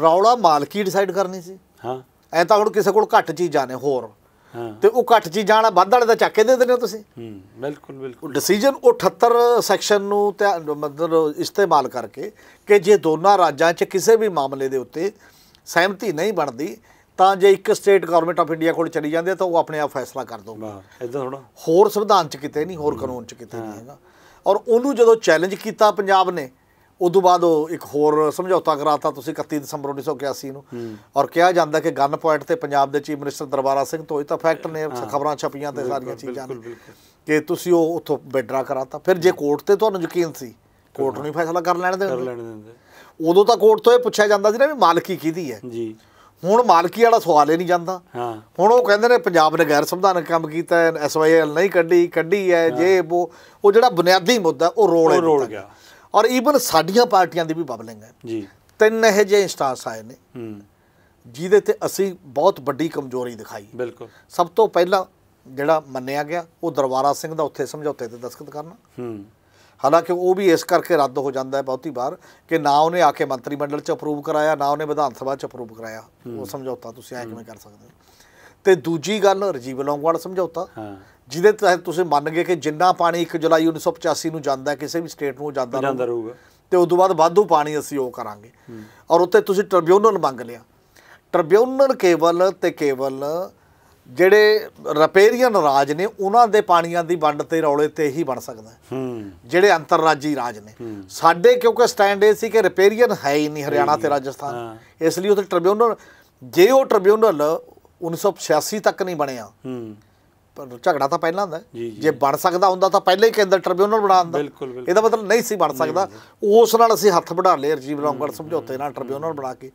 ਰੌਲਾ ਮਾਲਕੀ ਡਿਸਾਈਡ ਕਰਨੀ ਸੀ ਹਾਂ ਐ ਤਾਂ ਹੁਣ ਕਿਸੇ ਕੋਲ ਘੱਟ ਚੀਜ਼ਾਂ ਨੇ ਹੋਰ ਤੇ ਉਹ ਘੱਟ ਚੀਜ਼ਾਂ ਵਾਲਾ ਵੱਧ ਵਾਲੇ ਦਾ ਚੱਕ ਕੇ ਦੇ ਦਿੰਦੇ ਹੋ ਤੁਸੀਂ ਹੂੰ ਬਿਲਕੁਲ ਬਿਲਕੁਲ ਡਿਸੀਜਨ 78 ਸੈਕਸ਼ਨ ਨੂੰ ਤੇ ਮਤਲਬ ਇਸਤੇਮਾਲ ਕਰਕੇ ਕਿ ਜੇ ਦੋਨਾਂ ਰਾਜਾਂ 'ਚ ਕਿਸੇ ਵੀ ਮਾਮਲੇ ਦੇ ਉੱਤੇ ਸਹਿਮਤੀ ਨਹੀਂ ਬਣਦੀ ਤਾਂ ਜੇ ਇੱਕ ਸਟੇਟ ਗਵਰਨਮੈਂਟ ਆਫ ਇੰਡੀਆ ਕੋਲ ਚਲੀ ਜਾਂਦੇ ਤਾਂ ਉਹ ਆਪਣੇ ਆਪ ਫੈਸਲਾ ਕਰ ਦੋ ਇਦਾਂ ਥੋੜਾ ਹੋਰ ਸੰਵਿਧਾਨ ਚ ਕਿਤੇ ਨਹੀਂ ਹੋਰ ਕਾਨੂੰਨ ਚ ਕਿਤੇ ਨਹੀਂ ਹੈਗਾ ਔਰ ਉਹਨੂੰ ਜਦੋਂ ਚੈਲੰਜ ਕੀਤਾ ਪੰਜਾਬ ਨੇ ਉਦੋਂ ਬਾਅਦ ਉਹ ਇੱਕ ਹੋਰ ਸਮਝੌਤਾ ਕਰਾਤਾ ਤੁਸੀਂ 31 ਦਸੰਬਰ 1981 ਨੂੰ ਔਰ ਕਿਹਾ ਜਾਂਦਾ ਕਿ ਗਨ ਪੁਆਇੰਟ ਤੇ ਪੰਜਾਬ ਦੇ ਚੀਫ ਮਿਨਿਸਟਰ ਦਰਬਾਰਾ ਸਿੰਘ ਤੋਂ ਇਹ ਤਾਂ ਫੈਕਟ ਨੇ ਖਬਰਾਂ ਛਪੀਆਂ ਤੇ ਸਾਰੀਆਂ ਚੀਜ਼ਾਂ ਕਿ ਤੁਸੀਂ ਉਹ ਉੱਥੋਂ ਬੈਡਰਾ ਕਰਾਤਾ ਫਿਰ ਜੇ ਕੋਰਟ ਤੇ ਤੁਹਾਨੂੰ ਯਕੀਨ ਸੀ ਕੋਰਟ ਨੂੰ ਹੀ ਫੈਸਲਾ ਕਰ ਲੈਣ ਦੇ ਉਦੋਂ ਤਾਂ ਕੋਰਟ ਤੋਂ ਇਹ ਪੁੱਛਿਆ ਜਾਂਦਾ ਸੀ ਨਾ ਵੀ ਮਾਲਕੀ ਕਿਹਦੀ ਹੈ ਜੀ ਹੁਣ ਮਾਲਕੀ ਵਾਲਾ ਸਵਾਲ ਹੀ ਨਹੀਂ ਜਾਂਦਾ ਹੁਣ ਉਹ ਕਹਿੰਦੇ ਨੇ ਪੰਜਾਬ ਨੇ ਗੈਰ ਸੰਵਿਧਾਨਕ ਕੰਮ ਕੀਤਾ ਹੈ ਐਸਵਾਈਐਲ ਨਹੀਂ ਕੱਢੀ ਕੱਢੀ ਹੈ ਜੇ ਉਹ ਉਹ ਜਿਹੜਾ ਬੁਨਿਆਦੀ ਮੁੱਦਾ ਉਹ ਰੋਲ ਰੋਲ ਗਿਆ ਔਰ ਈਵਨ ਸਾਡੀਆਂ ਪਾਰਟੀਆਂ ਦੀ ਵੀ ਬਬਲਿੰਗ ਹੈ ਜੀ ਤਿੰਨ ਇਹ ਜਿਹੇ ਇਨਸਟਾਂਸ ਆਏ ਨੇ ਜਿਹਦੇ ਤੇ ਅਸੀਂ ਬਹੁਤ ਵੱਡੀ ਕਮਜ਼ੋਰੀ ਦਿਖਾਈ ਬਿਲਕੁਲ ਸਭ ਤੋਂ ਪਹਿਲਾਂ ਜਿਹੜਾ ਮੰਨਿਆ ਗਿਆ ਉਹ ਦਰਬਾਰਾ ਸਿੰਘ ਦਾ ਉੱਥੇ ਸਮਝੌਤੇ ਤੇ ਦਸਖਤ ਕਰਨਾ ਹੂੰ ਹਾਲਾਂਕਿ ਉਹ ਵੀ ਇਸ ਕਰਕੇ ਰੱਦ ਹੋ ਜਾਂਦਾ ਹੈ ਬਹੁਤੀ ਵਾਰ ਕਿ ਨਾ ਉਹਨੇ ਆ ਕੇ ਮੰਤਰੀ ਮੰਡਲ 'ਚ ਅਪਰੂਵ ਕਰਾਇਆ ਨਾ ਉਹਨੇ ਵਿਧਾਨ ਸਭਾ 'ਚ ਅਪਰੂਵ ਕਰਾਇਆ ਉਹ ਸਮਝੌਤਾ ਤੁਸੀਂ ਐ ਕਿਵੇਂ ਕਰ ਸਕਦੇ ਹੋ ਤੇ ਦੂਜੀ ਗੱਲ ਰਜੀਵ ਲੌਂਗਵਾਲ ਸਮਝੌਤਾ ਜਿਹਦੇ ਤਹਿਤ ਤੁਸੀਂ ਮੰਨ ਗਏ ਕਿ ਜਿੰਨਾ ਪਾਣੀ 1 ਜੁਲਾਈ 1985 ਨੂੰ ਜਾਂਦਾ ਕਿਸੇ ਵੀ ਸਟੇਟ ਨੂੰ ਜਾਂਦਾ ਰਹੂਗਾ ਤੇ ਉਸ ਤੋਂ ਬਾਅਦ ਵਾਧੂ ਪਾਣੀ ਅਸੀਂ ਉਹ ਕਰਾਂਗੇ ਔਰ ਉੱਤੇ ਤੁਸੀਂ ਟ੍ਰਿਬਿਊਨਲ ਮੰਗ ਲਿਆ ਟ੍ਰਿਬਿਊਨਲ ਕੇਵਲ ਤੇ ਕੇਵਲ ਜਿਹੜੇ ਰਪੇਰੀਅਨ ਰਾਜ ਨੇ ਉਹਨਾਂ ਦੇ ਪਾਣੀਆਂ ਦੀ ਵੰਡ ਤੇ ਰੌਲੇ ਤੇ ਹੀ ਬਣ ਸਕਦਾ ਹੂੰ ਜਿਹੜੇ ਅੰਤਰਰਾਜੀ ਰਾਜ ਨੇ ਸਾਡੇ ਕਿਉਂਕਿ ਸਟੈਂਡ ਇਹ ਸੀ ਕਿ ਰਪੇਰੀਅਨ ਹੈ ਹੀ ਨਹੀਂ ਹਰਿਆਣਾ ਤੇ ਰਾਜਸਥਾਨ ਇਸ ਲਈ ਉਹ ਟ੍ਰਿਬਿਊਨਲ ਜੇ ਉਹ ਟ੍ਰਿਬਿਊਨਲ 1986 ਤੱਕ ਨਹੀਂ ਬਣਿਆ ਹੂੰ ਪਰ ਝਗੜਾ ਤਾਂ ਪਹਿਲਾਂ ਹੁੰਦਾ ਜੇ ਬਣ ਸਕਦਾ ਹੁੰਦਾ ਤਾਂ ਪਹਿਲਾਂ ਹੀ ਕੇਂਦਰ ਟ੍ਰਿਬਿਊਨਲ ਬਣਾ ਦਿੰਦਾ ਇਹਦਾ ਮਤਲਬ ਨਹੀਂ ਸੀ ਬਣ ਸਕਦਾ ਉਸ ਨਾਲ ਅਸੀਂ ਹੱਥ ਵਢਾ ਲਏ ਰਜੀਵ ਰੌਂਗੜ ਸਮਝੌਤੇ ਨਾਲ ਟ੍ਰਿਬਿਊਨਲ ਬਣਾ ਕੇ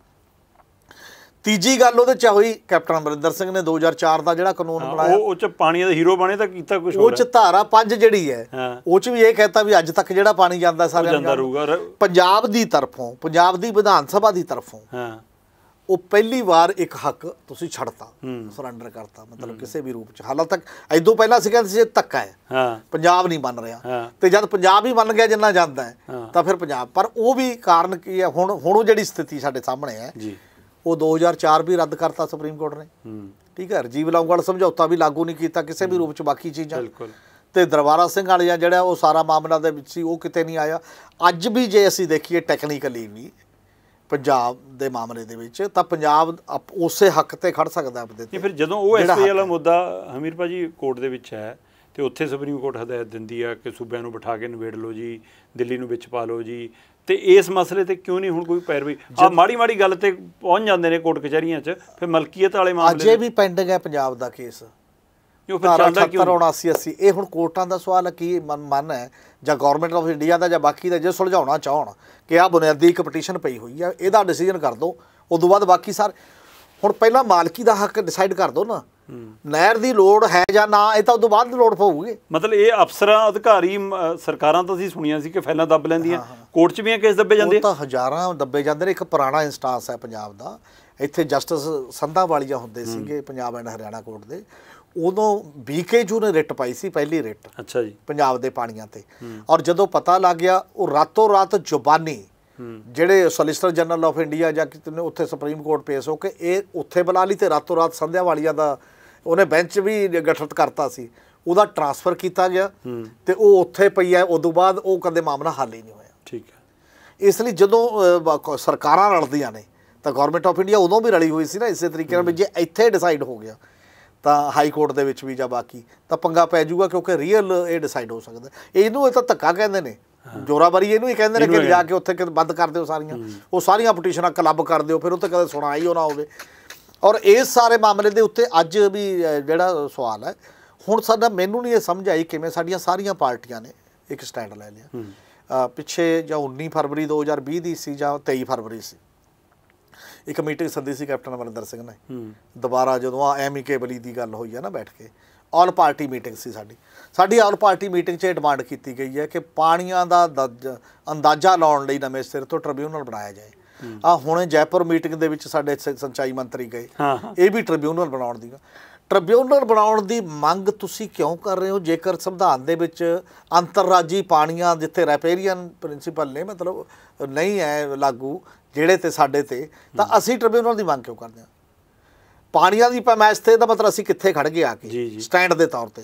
ਤੀਜੀ ਗੱਲ ਉਹਦੇ ਚ ਹੋਈ ਕੈਪਟਨ ਅਮਰਿੰਦਰ ਸਿੰਘ ਨੇ 2004 ਦਾ ਜਿਹੜਾ ਕਾਨੂੰਨ ਬਣਾਇਆ ਉਹ ਚ ਪਾਣੀ ਦਾ ਹੀਰੋ ਬਣੇ ਤਾਂ ਕੀਤਾ ਕੁਝ ਹੋਰ ਉਹ ਚ ਧਾਰਾ 5 ਜਿਹੜੀ ਹੈ ਉਹ ਚ ਵੀ ਇਹ ਕਹਤਾ ਵੀ ਅੱਜ ਤੱਕ ਜਿਹੜਾ ਪਾਣੀ ਜਾਂਦਾ ਸਾਰਿਆਂ ਜਾਂਦਾ ਰਹੂਗਾ ਪੰਜਾਬ ਦੀ ਤਰਫੋਂ ਪੰਜਾਬ ਦੀ ਵਿਧਾਨ ਸਭਾ ਦੀ ਤਰਫੋਂ ਹਾਂ ਉਹ ਪਹਿਲੀ ਵਾਰ ਇੱਕ ਹੱਕ ਤੁਸੀਂ ਛੱਡਤਾ ਸਰੈਂਡਰ ਕਰਤਾ ਮਤਲਬ ਕਿਸੇ ਵੀ ਰੂਪ ਚ ਹਾਲਾਂ ਤੱਕ ਐਦੋਂ ਪਹਿਲਾਂ ਸੀ ਕਹਿੰਦੇ ਸੀ ਧੱਕਾ ਹੈ ਹਾਂ ਪੰਜਾਬ ਨਹੀਂ ਬਣ ਰਿਹਾ ਤੇ ਜਦ ਪੰਜਾਬ ਹੀ ਬਣ ਗਿਆ ਜਿੰਨਾ ਜਾਂਦਾ ਤਾਂ ਫਿਰ ਪੰਜਾਬ ਪਰ ਉਹ ਵੀ ਕਾਰਨ ਕੀ ਹੈ ਹੁਣ ਹੁਣ ਉਹ ਜਿਹੜੀ ਸਥਿਤੀ ਸਾਡੇ ਸਾਹਮਣੇ ਹੈ ਜੀ ਉਹ 2004 ਵੀ ਰੱਦ ਕਰਤਾ ਸੁਪਰੀਮ ਕੋਰਟ ਨੇ ਠੀਕ ਹੈ ਰਜੀਵ ਲੌਂਗਵਾਲ ਸਮਝੌਤਾ ਵੀ ਲਾਗੂ ਨਹੀਂ ਕੀਤਾ ਕਿਸੇ ਵੀ ਰੂਪ ਚ ਬਾਕੀ ਚੀਜ਼ਾਂ ਬਿਲਕੁਲ ਤੇ ਦਰਬਾਰਾ ਸਿੰਘ ਵਾਲਿਆਂ ਜਿਹੜਾ ਉਹ ਸਾਰਾ ਮਾਮਲਾ ਦੇ ਵਿੱਚ ਸੀ ਉਹ ਕਿਤੇ ਨਹੀਂ ਆਇਆ ਅੱਜ ਵੀ ਜੇ ਅਸੀਂ ਦੇਖੀਏ ਟੈਕਨੀਕਲੀ ਵੀ ਪੰਜਾਬ ਦੇ ਮਾਮਲੇ ਦੇ ਵਿੱਚ ਤਾਂ ਪੰਜਾਬ ਉਸੇ ਹੱਕ ਤੇ ਖੜ ਸਕਦਾ ਆਪਦੇ ਤੇ ਫਿਰ ਜਦੋਂ ਉਹ ਐਸਪੀ ਵਾਲਾ ਮੁੱਦਾ ਹਮੀਰ ਭਾਜੀ ਕੋਰਟ ਦੇ ਵਿੱਚ ਹੈ ਤੇ ਉੱਥੇ ਸੁਪਰੀਮ ਕੋਰਟ ਹਦਾਇਤ ਦਿੰਦੀ ਆ ਕਿ ਸੂਬਿਆਂ ਨੂੰ ਬਿਠਾ ਕੇ ਨਿਬੇੜ ਲਓ ਜੀ ਦਿੱਲੀ ਨੂੰ ਵਿੱਚ ਪਾ ਲਓ ਜੀ ਤੇ ਇਸ ਮਸਲੇ ਤੇ ਕਿਉਂ ਨਹੀਂ ਹੁਣ ਕੋਈ ਪੈਰਵੀ ਆ ਮਾੜੀ ਮਾੜੀ ਗੱਲ ਤੇ ਪਹੁੰਚ ਜਾਂਦੇ ਨੇ ਕੋਰਟ ਕਚਹਿਰੀਆਂ 'ਚ ਫਿਰ ਮਲਕੀਅਤ ਵਾਲੇ ਮਾਮਲੇ ਅਜੇ ਵੀ ਪੈਂਡਿੰਗ ਹੈ ਪੰਜਾਬ ਦਾ ਕੇਸ ਜੋ ਫਿਰ ਚੱਲਦਾ ਕਿਉਂ 79 80 ਇਹ ਹੁਣ ਕੋਰਟਾਂ ਦਾ ਸਵਾਲ ਹੈ ਕੀ ਮਨ ਮਨ ਹੈ ਜਾਂ ਗਵਰਨਮੈਂਟ ਆਫ ਇੰਡੀਆ ਦਾ ਜਾਂ ਬਾਕੀ ਦਾ ਜੇ ਸੁਲਝਾਉਣਾ ਚਾਹਣ ਕਿ ਆ ਬੁਨਿਆਦੀ ਇੱਕ ਪਟੀਸ਼ਨ ਪਈ ਹੋਈ ਆ ਇਹਦਾ ਡਿਸੀਜਨ ਕਰ ਦੋ ਉਸ ਤੋਂ ਬਾਅਦ ਬਾਕੀ ਸਾਰ ਹੁਣ ਪਹਿਲਾਂ ਮਾਲਕੀ ਦਾ ਹੱਕ ਡਿਸਾਈਡ ਕਰ ਦੋ ਨਾ ਨਹਿਰ ਦੀ ਲੋੜ ਹੈ ਜਾਂ ਨਾ ਇਹ ਤਾਂ ਉਦੋਂ ਬਾਅਦ ਲੋੜ ਪਊਗੀ ਮਤਲਬ ਇਹ ਅਫਸਰਾਂ ਅਧਿਕਾਰੀ ਸਰਕਾਰਾਂ ਤਾਂ ਅਸੀਂ ਸੁਣੀਆਂ ਸੀ ਕਿ ਫੈਲਾਂ ਦੱਬ ਲੈਂਦੀਆਂ ਕੋਰਟ 'ਚ ਵੀ ਕੇਸ ਦੱਬੇ ਜਾਂਦੇ ਉਹ ਤਾਂ ਹਜ਼ਾਰਾਂ ਦੱਬੇ ਜਾਂਦੇ ਨੇ ਇੱਕ ਪੁਰਾਣਾ ਇਨਸਟਾਂਸ ਹੈ ਪੰਜਾਬ ਦਾ ਇੱਥੇ ਜਸਟਿਸ ਸੰਧਾ ਵਾਲੀਆਂ ਹੁੰਦੇ ਸੀਗੇ ਪੰਜਾਬ ਐਂਡ ਹਰਿਆਣਾ ਕੋਰਟ ਦੇ ਉਦੋਂ ਜੂ ਨੇ ਰਿਟ ਪਾਈ ਸੀ ਪਹਿਲੀ ਰਿਟ ਅੱਛਾ ਜੀ ਪੰਜਾਬ ਦੇ ਪਾਣੀਆਂ ਤੇ ਔਰ ਜਦੋਂ ਪਤਾ ਲੱਗ ਗਿਆ ਉਹ ਰਾਤੋਂ ਰਾਤ ਜ਼ੁਬਾਨੀ ਜਿਹੜੇ ਸੋਲਿਸਟਰ ਜਨਰਲ ਆਫ ਇੰਡੀਆ ਜਾਂ ਕਿਤੇ ਉੱਥੇ ਸੁਪਰੀਮ ਕੋਰਟ ਪੇਸ਼ ਹੋ ਕੇ ਇਹ ਉੱਥੇ ਬੁਲਾ ਲਈ ਤੇ ਰਾਤੋਂ ਰਾਤ ਸੰਧਿਆ ਵਾਲੀਆਂ ਦਾ ਉਹਨੇ ਬੈਂਚ ਵੀ ਗਠਿਤ ਕਰਤਾ ਸੀ ਉਹਦਾ ਟਰਾਂਸਫਰ ਕੀਤਾ ਗਿਆ ਤੇ ਉਹ ਉੱਥੇ ਪਈ ਹੈ ਉਦੋਂ ਬਾਅਦ ਉਹ ਕਦੇ ਮਾਮਲਾ ਹੱਲ ਹੀ ਨਹੀਂ ਹੋਇਆ ਠੀਕ ਹੈ ਇਸ ਲਈ ਜਦੋਂ ਸਰਕਾਰਾਂ ਰਲਦੀਆਂ ਨੇ ਤਾਂ ਗਵਰਨਮੈਂਟ ਆਫ ਇੰਡੀਆ ਉਦੋਂ ਵੀ ਰਲੀ ਹੋਈ ਸੀ ਨਾ ਇਸੇ ਤਰੀਕੇ ਨਾਲ ਜੇ ਇੱਥੇ ਡਿਸਾਈਡ ਹੋ ਗਿਆ ਤਾਂ ਹਾਈ ਕੋਰਟ ਦੇ ਵਿੱਚ ਵੀ ਜਾਂ ਬਾਕੀ ਤਾਂ ਪੰਗਾ ਪੈ ਜਾਊਗਾ ਕਿਉਂਕਿ ਰੀਅਲ ਇਹ ਡਿਸਾਈਡ ਹੋ ਸਕਦਾ ਇਹਨੂੰ ਇਹ ਤਾਂ ਧੱਕਾ ਕਹਿੰਦੇ ਨੇ ਜੋਰਾਬਰੀ ਇਹਨੂੰ ਹੀ ਕਹਿੰਦੇ ਨੇ ਕਿ ਜਾ ਕੇ ਉੱਥੇ ਬੰਦ ਕਰ ਦਿਓ ਸਾਰੀਆਂ ਉਹ ਸਾਰੀਆਂ ਪਟੀਸ਼ਨਾਂ ਕਲੱਬ ਕਰ ਦਿਓ ਫਿਰ ਉੱਥੇ ਕਦੇ ਸੁਣਾਈ ਹੋ ਨਾ ਹੋਵੇ ਔਰ ਇਸ ਸਾਰੇ ਮਾਮਲੇ ਦੇ ਉੱਤੇ ਅੱਜ ਵੀ ਜਿਹੜਾ ਸਵਾਲ ਹੈ ਹੁਣ ਸਾਡਾ ਮੈਨੂੰ ਨਹੀਂ ਇਹ ਸਮਝ ਆਈ ਕਿਵੇਂ ਸਾਡੀਆਂ ਸਾਰੀਆਂ ਪਾਰਟੀਆਂ ਨੇ ਇੱਕ ਸਟੈਂਡ ਲੈ ਲਿਆ ਪਿੱਛੇ ਜਾਂ 19 ਫਰਵਰੀ 2020 ਦੀ ਸੀ ਜਾਂ 23 ਫਰਵਰੀ ਸੀ ਇੱਕ ਮੀਟਿੰਗ ਸੱਦੀ ਸੀ ਕੈਪਟਨ ਅਮਰਿੰਦਰ ਸਿੰਘ ਨੇ ਦੁਬਾਰਾ ਜਦੋਂ ਆ ਐਮਕੇ ਬਲੀ ਦੀ ਗੱਲ ਹੋਈ ਹੈ ਨਾ ਬੈਠ ਕੇ ਆਲ ਪਾਰਟੀ ਮੀਟਿੰਗ ਸੀ ਸਾਡੀ ਸਾਡੀ ਆਲ ਪਾਰਟੀ ਮੀਟਿੰਗ 'ਚ ਇਹ ਡਿਮਾਂਡ ਕੀਤੀ ਗਈ ਹੈ ਕਿ ਪਾਣੀਆਂ ਦਾ ਅੰਦਾਜ਼ਾ ਲਾਉਣ ਲਈ ਨਵੇਂ ਸਿਰ ਤੋਂ ਟ੍ਰਿਬਿਊਨਲ ਬਣਾਇਆ ਜਾਏ ਆ ਹੁਣ ਜੈਪੁਰ ਮੀਟਿੰਗ ਦੇ ਵਿੱਚ ਸਾਡੇ ਸੰਚਾਈ ਮੰਤਰੀ ਗਏ ਇਹ ਵੀ ਟ੍ਰਿਬਿਊਨਲ ਬਣਾਉਣ ਦੀ ਟ੍ਰਿਬਿਊਨਲ ਬਣਾਉਣ ਦੀ ਮੰਗ ਤੁਸੀਂ ਕਿਉਂ ਕਰ ਰਹੇ ਹੋ ਜੇਕਰ ਸੰਵਿਧਾਨ ਦੇ ਵਿੱਚ ਅੰਤਰਰਾਜੀ ਪਾਣੀਆਂ ਜਿੱਥੇ ਰੈਪੇਰੀਅਨ ਪ੍ਰਿੰਸੀਪਲ ਨੇ ਮਤਲਬ ਨਹੀਂ ਹੈ ਲਾਗੂ ਜਿਹੜੇ ਤੇ ਸਾਡੇ ਤੇ ਤਾਂ ਅਸੀਂ ਟ੍ਰਿਬਿਊਨਲ ਦੀ ਮੰਗ ਕਿਉਂ ਕਰਦੇ ਹਾਂ ਪਾਣੀਆਂ ਦੀ ਪਮੈਸ ਤੇ ਦਾ ਮਤਲਬ ਅਸੀਂ ਕਿੱਥੇ ਖੜ ਗਏ ਆ ਕੇ ਸਟੈਂਡ ਦੇ ਤੌਰ ਤੇ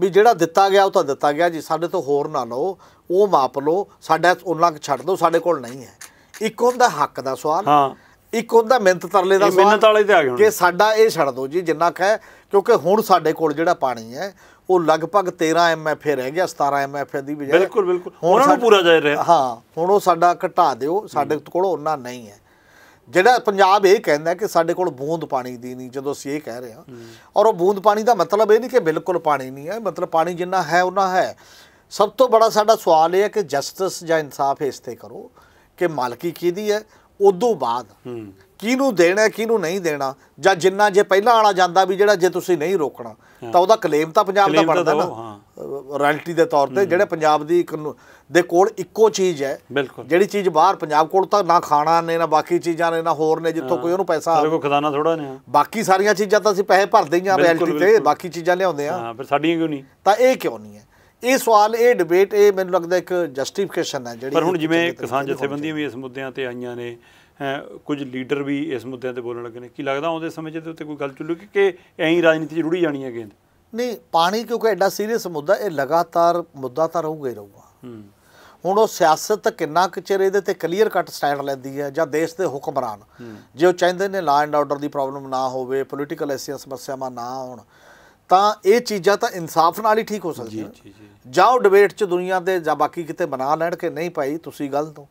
ਵੀ ਜਿਹੜਾ ਦਿੱਤਾ ਗਿਆ ਉਹ ਤਾਂ ਦਿੱਤਾ ਗਿਆ ਜੀ ਸਾਡੇ ਤੋਂ ਹੋਰ ਨਾ ਲਓ ਉਹ ਮਾਪ ਲਓ ਸਾਡਾ ਉਹਨਾਂ ਛੱਡ ਦਿਓ ਸਾਡੇ ਕੋਲ ਨਹੀਂ ਹੈ ਇੱਕ ਹੁੰਦਾ ਹੱਕ ਦਾ ਸਵਾਲ ਹਾਂ ਇੱਕ ਹੁੰਦਾ ਮਿੰਤ ਤਰਲੇ ਦਾ ਸਵਾਲ ਮਿੰਤ ਵਾਲੇ ਤੇ ਆ ਗਏ ਕਿ ਸਾਡਾ ਇਹ ਛੱਡ ਦਿਓ ਜੀ ਜਿੰਨਾ ਕਹੇ ਕਿਉਂਕਿ ਹੁਣ ਸਾਡੇ ਕੋਲ ਜਿਹੜਾ ਪਾਣੀ ਹੈ ਉਹ ਲਗਭਗ 13 ਐਮਐਫ ਰਹਿ ਗਿਆ 17 ਐਮਐਫ ਦੀ ਵਜ੍ਹਾ ਬਿਲਕੁਲ ਬਿਲਕੁਲ ਉਹਨਾਂ ਨੂੰ ਪੂਰਾ ਜਾ ਰਿਹਾ ਹਾਂ ਹੁਣ ਉਹ ਸਾਡਾ ਘਟਾ ਦਿਓ ਸਾਡੇ ਕੋਲ ਉਹਨਾਂ ਨਹੀਂ ਹੈ ਜਿਹੜਾ ਪੰਜਾਬ ਇਹ ਕਹਿੰਦਾ ਕਿ ਸਾਡੇ ਕੋਲ ਬੂੰਦ ਪਾਣੀ ਦੀ ਨਹੀਂ ਜਦੋਂ ਅਸੀਂ ਇਹ ਕਹਿ ਰਹੇ ਹਾਂ ਔਰ ਉਹ ਬੂੰਦ ਪਾਣੀ ਦਾ ਮਤਲਬ ਇਹ ਨਹੀਂ ਕਿ ਬਿਲਕੁਲ ਪਾਣੀ ਨਹੀਂ ਹੈ ਮਤਲਬ ਪਾਣੀ ਜਿੰਨਾ ਹੈ ਉਹਨਾਂ ਹੈ ਸਭ ਤੋਂ ਬੜਾ ਸਾਡਾ ਸਵਾਲ ਇਹ ਹੈ ਕਿ ਜਸਟਿਸ ਜਾਂ ਇਨਸਾਫ ਇਸ ਤੇ ਕਰੋ ਕਿ ਮਾਲਕੀ ਕਿਹਦੀ ਹੈ ਉਦੋਂ ਬਾਅਦ ਕਿਹਨੂੰ ਦੇਣਾ ਕਿਹਨੂੰ ਨਹੀਂ ਦੇਣਾ ਜਾਂ ਜਿੰਨਾ ਜੇ ਪਹਿਲਾਂ ਆਣਾ ਜਾਂਦਾ ਵੀ ਜਿਹੜਾ ਜੇ ਤੁਸੀਂ ਨਹੀਂ ਰੋਕਣਾ ਤਾਂ ਉਹਦਾ ਕਲੇਮ ਤਾਂ ਪੰਜਾਬ ਦਾ ਬਣਦਾ ਨਾ ਰਾਇਲਟੀ ਦੇ ਤੌਰ ਤੇ ਜਿਹੜੇ ਪੰਜਾਬ ਦੀ ਦੇ ਕੋਲ ਇੱਕੋ ਚੀਜ਼ ਹੈ ਜਿਹੜੀ ਚੀਜ਼ ਬਾਹਰ ਪੰਜਾਬ ਕੋਲ ਤਾਂ ਨਾ ਖਾਣਾ ਨੇ ਨਾ ਬਾਕੀ ਚੀਜ਼ਾਂ ਨੇ ਨਾ ਹੋਰ ਨੇ ਜਿੱਥੋਂ ਕੋਈ ਉਹਨੂੰ ਪੈਸਾ ਆਵੇ ਕੋਈ ਖਜ਼ਾਨਾ ਥੋੜਾ ਨੇ ਬਾਕੀ ਸਾਰੀਆਂ ਚੀਜ਼ਾਂ ਤਾਂ ਅਸੀਂ ਪੈਸੇ ਭਰਦੇ ਹੀ ਆ ਰਾਇਲਟੀ ਤੇ ਬਾਕੀ ਚੀਜ਼ਾਂ ਲਿਆਉਂਦੇ ਆ ਹਾਂ ਫਿਰ ਸਾਡੀਆਂ ਕਿਉਂ ਨਹੀਂ ਤਾਂ ਇਹ ਕਿਉਂ ਨਹੀਂ ਹੈ ਇਹ ਸਵਾਲ ਇਹ ਡਿਬੇਟ ਇਹ ਮੈਨੂੰ ਲੱਗਦਾ ਇੱਕ ਜਸਟੀਫਿਕੇਸ਼ਨ ਹੈ ਜਿਹੜੀ ਪਰ ਹੁਣ ਜਿਵੇਂ ਕਿਸਾਨ ਜਥੇਬੰਦੀਆਂ ਵੀ ਇਸ ਮੁੱਦਿਆਂ ਤੇ ਆਈਆਂ ਨੇ ਕੁਝ ਲੀਡਰ ਵੀ ਇਸ ਮੁੱਦਿਆਂ ਤੇ ਬੋਲਣ ਲੱਗੇ ਨੇ ਕੀ ਲੱਗਦਾ ਆਉਂਦੇ ਸਮੇਂ ਜਿਹਦੇ ਉੱਤੇ ਕੋਈ ਗੱਲ ਚੁੱਲੂਗੀ ਕਿ ਐਂ ਰਾਜਨੀਤੀ 'ਚ ਰੁੜੀ ਜਾਣੀ ਹੈ ਗੇਂਦ ਨਹੀਂ ਪਾਣੀ ਕਿਉਂਕਿ ਐਡਾ ਸੀਰੀਅਸ ਮੁੱਦਾ ਇਹ ਲਗਾਤਾਰ ਮੁੱਦਾ ਤਾਂ ਰਹੂਗਾ ਹੀ ਰਹੂਗਾ ਹੁਣ ਉਹ ਸਿਆਸਤ ਕਿੰਨਾ ਕੁ ਚਿਰ ਇਹਦੇ ਤੇ ਕਲੀਅਰ ਕੱਟ ਸਟੈਂਡ ਲੈਂਦੀ ਹੈ ਜਾਂ ਦੇਸ਼ ਦੇ ਹੁਕਮਰਾਨ ਜੇ ਉਹ ਚਾਹੁੰਦੇ ਨੇ law and order the problem ਨਾ ਹੋਵੇ ਪੋਲਿਟੀਕਲ ਐਸੀਆਂ ਸਮੱਸਿਆਵਾਂ ਨਾ ਹੋਣ ਤਾਂ ਇਹ ਚੀਜ਼ਾਂ ਤਾਂ ਇਨਸਾਫ ਨਾਲ ਹੀ ਠੀਕ ਹੋ ਸਕਦੀਆਂ ਜੀ ਜੀ ਜੀ ਜਾਓ ਡਿਬੇਟ 'ਚ ਦੁਨੀਆ ਦੇ ਜਾਂ ਬਾਕੀ ਕਿਤੇ ਬਣਾ ਲੈਣ ਕਿ ਨਹੀਂ ਭਾਈ ਤੁਸੀਂ ਗੱਲ ਤੋਂ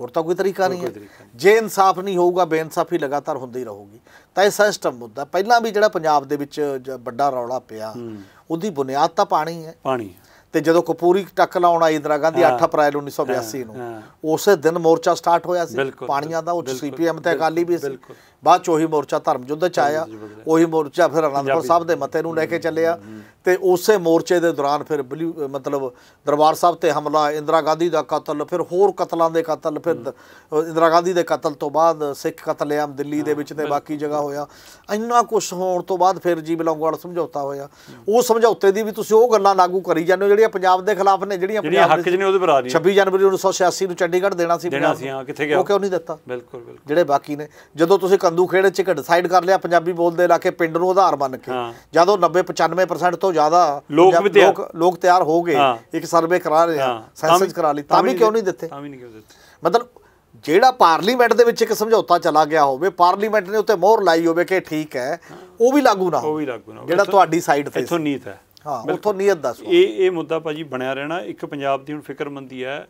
ਹੋਰ ਤਾਂ ਕੋਈ ਤਰੀਕਾ ਨਹੀਂ ਹੈ ਜੇ ਇਨਸਾਫ ਨਹੀਂ ਹੋਊਗਾ ਬੇਇਨਸਾਫੀ ਲਗਾਤਾਰ ਹੁੰਦੀ ਰਹੂਗੀ ਤਾਂ ਇਹ ਸਿਸਟਮ ਮੁੱਦਾ ਪਹਿਲਾਂ ਵੀ ਜਿਹੜਾ ਪੰਜਾਬ ਦੇ ਵਿੱਚ ਵੱਡਾ ਰੌਲਾ ਪਿਆ ਉਹਦੀ ਬੁਨਿਆਦ ਤਾਂ ਪਾਣੀ ਹੈ ਪਾਣੀ ਤੇ ਜਦੋਂ ਕਪੂਰੀ ਟੱਕ ਲਾਉਣ ਆਈ ਇੰਦਰਾ ਗਾਂਧੀ 8 ਅਪ੍ਰੈਲ 1982 ਨੂੰ ਉਸੇ ਦਿਨ ਮੋਰਚਾ ਸਟਾਰਟ ਹੋਇਆ ਸੀ ਪਾਣੀਆਂ ਦਾ ਉਹ ਸੀਪੀਐਮ ਤੇ ਅਕਾਲੀ ਵੀ ਸੀ ਬਾਅਦ ਚ ਉਹੀ ਮੋਰਚਾ ਧਰਮ ਯੁੱਧ ਚ ਆਇਆ ਉਹੀ ਮੋਰਚਾ ਫਿਰ ਅਨੰਦਪੁਰ ਸਾਹਿਬ ਦੇ ਮਤੇ ਨੂੰ ਲੈ ਕੇ ਚੱਲਿਆ ਤੇ ਉਸੇ ਮੋਰਚੇ ਦੇ ਦੌਰਾਨ ਫਿਰ ਮਤਲਬ ਦਰਬਾਰ ਸਾਹਿਬ ਤੇ ਹਮਲਾ ਇੰਦਰਾ ਗਾਂਧੀ ਦਾ ਕਤਲ ਫਿਰ ਹੋਰ ਕਤਲਾਂ ਦੇ ਕਤਲ ਫਿਰ ਇੰਦਰਾ ਗਾਂਧੀ ਦੇ ਕਤਲ ਤੋਂ ਬਾਅਦ ਸਿੱਖ ਕਤਲੇਆਮ ਦਿੱਲੀ ਦੇ ਵਿੱਚ ਤੇ ਬਾਕੀ ਜਗ੍ਹਾ ਹੋਇਆ ਇੰਨਾ ਕੁਝ ਹੋਣ ਤੋਂ ਬਾਅਦ ਫਿਰ ਜੀ ਬਲੌਂਗਵਾਲ ਸਮਝੌਤਾ ਹੋਇਆ ਉਹ ਸਮਝੌਤੇ ਦੀ ਵੀ ਤੁਸੀਂ ਉਹ ਗੱਲਾਂ ਲਾਗੂ ਕਰੀ ਜਾਂਦੇ ਹੋ ਜਿਹੜੀਆਂ ਪੰਜਾਬ ਦੇ ਖਿਲਾਫ ਨੇ ਜਿਹੜੀਆਂ ਪੰਜਾਬ ਦੇ ਹੱਕ ਜਿਹਨੇ ਉਹਦੇ ਪਰ ਆ ਨਹੀਂ 26 ਜਨਵਰੀ 1986 ਨੂੰ ਚੰਡੀਗੜ੍ਹ ਦੇਣਾ ਸੀ ਦੇਣਾ ਸੀ ਹਾਂ ਕਿੱਥੇ ਗਿਆ ਉਹ ਕਿਉਂ ਨਹੀਂ ਦਿੱਤਾ ਬਿਲਕੁਲ ਬਿਲਕੁਲ ਜਿਹੜੇ ਬਾਕੀ ਨੇ ਜਦੋਂ ਤੁਸੀਂ ਤੰਦੂ ਖੇੜੇ ਚ ਡਿਸਾਈਡ ਕਰ ਲਿਆ ਪੰਜਾਬੀ ਬੋਲਦੇ ਇਲਾਕੇ ਪਿੰਡ ਨੂੰ ਆਧਾਰ ਮੰਨ ਕੇ ਜਦੋਂ 90 95% ਤੋਂ ਜ਼ਿਆਦਾ ਲੋਕ ਲੋਕ ਤਿਆਰ ਹੋ ਗਏ ਇੱਕ ਸਰਵੇ ਕਰਾ ਰਹੇ ਆ ਸੈਂਸਸ ਕਰਾ ਲਈ ਤਾਂ ਵੀ ਕਿਉਂ ਨਹੀਂ ਦਿੱਤੇ ਤਾਂ ਵੀ ਨਹੀਂ ਕਿਉਂ ਦਿੱਤੇ ਮਤਲਬ ਜਿਹੜਾ ਪਾਰਲੀਮੈਂਟ ਦੇ ਵਿੱਚ ਇੱਕ ਸਮਝੌਤਾ ਚਲਾ ਗਿਆ ਹੋਵੇ ਪਾਰਲੀਮੈਂਟ ਨੇ ਉੱਤੇ ਮੋਹਰ ਲਾਈ ਹੋਵੇ ਕਿ ਠੀਕ ਹੈ ਉਹ ਵੀ ਲਾਗੂ ਨਾ ਉਹ ਵੀ ਲਾਗੂ ਨਾ ਜਿਹੜਾ ਤੁਹਾਡੀ ਸਾਈਡ ਤੇ ਇਥੋਂ ਨੀਤ ਹੈ ਹਾਂ ਉਥੋਂ ਨੀਅਤ ਦੱਸੋ ਇਹ ਇਹ ਮੁੱਦਾ ਭਾਜੀ ਬਣਿਆ ਰਹਿਣਾ ਇੱਕ ਪੰਜਾਬ ਦੀ ਹੁਣ ਫਿਕਰਮੰਦੀ ਹੈ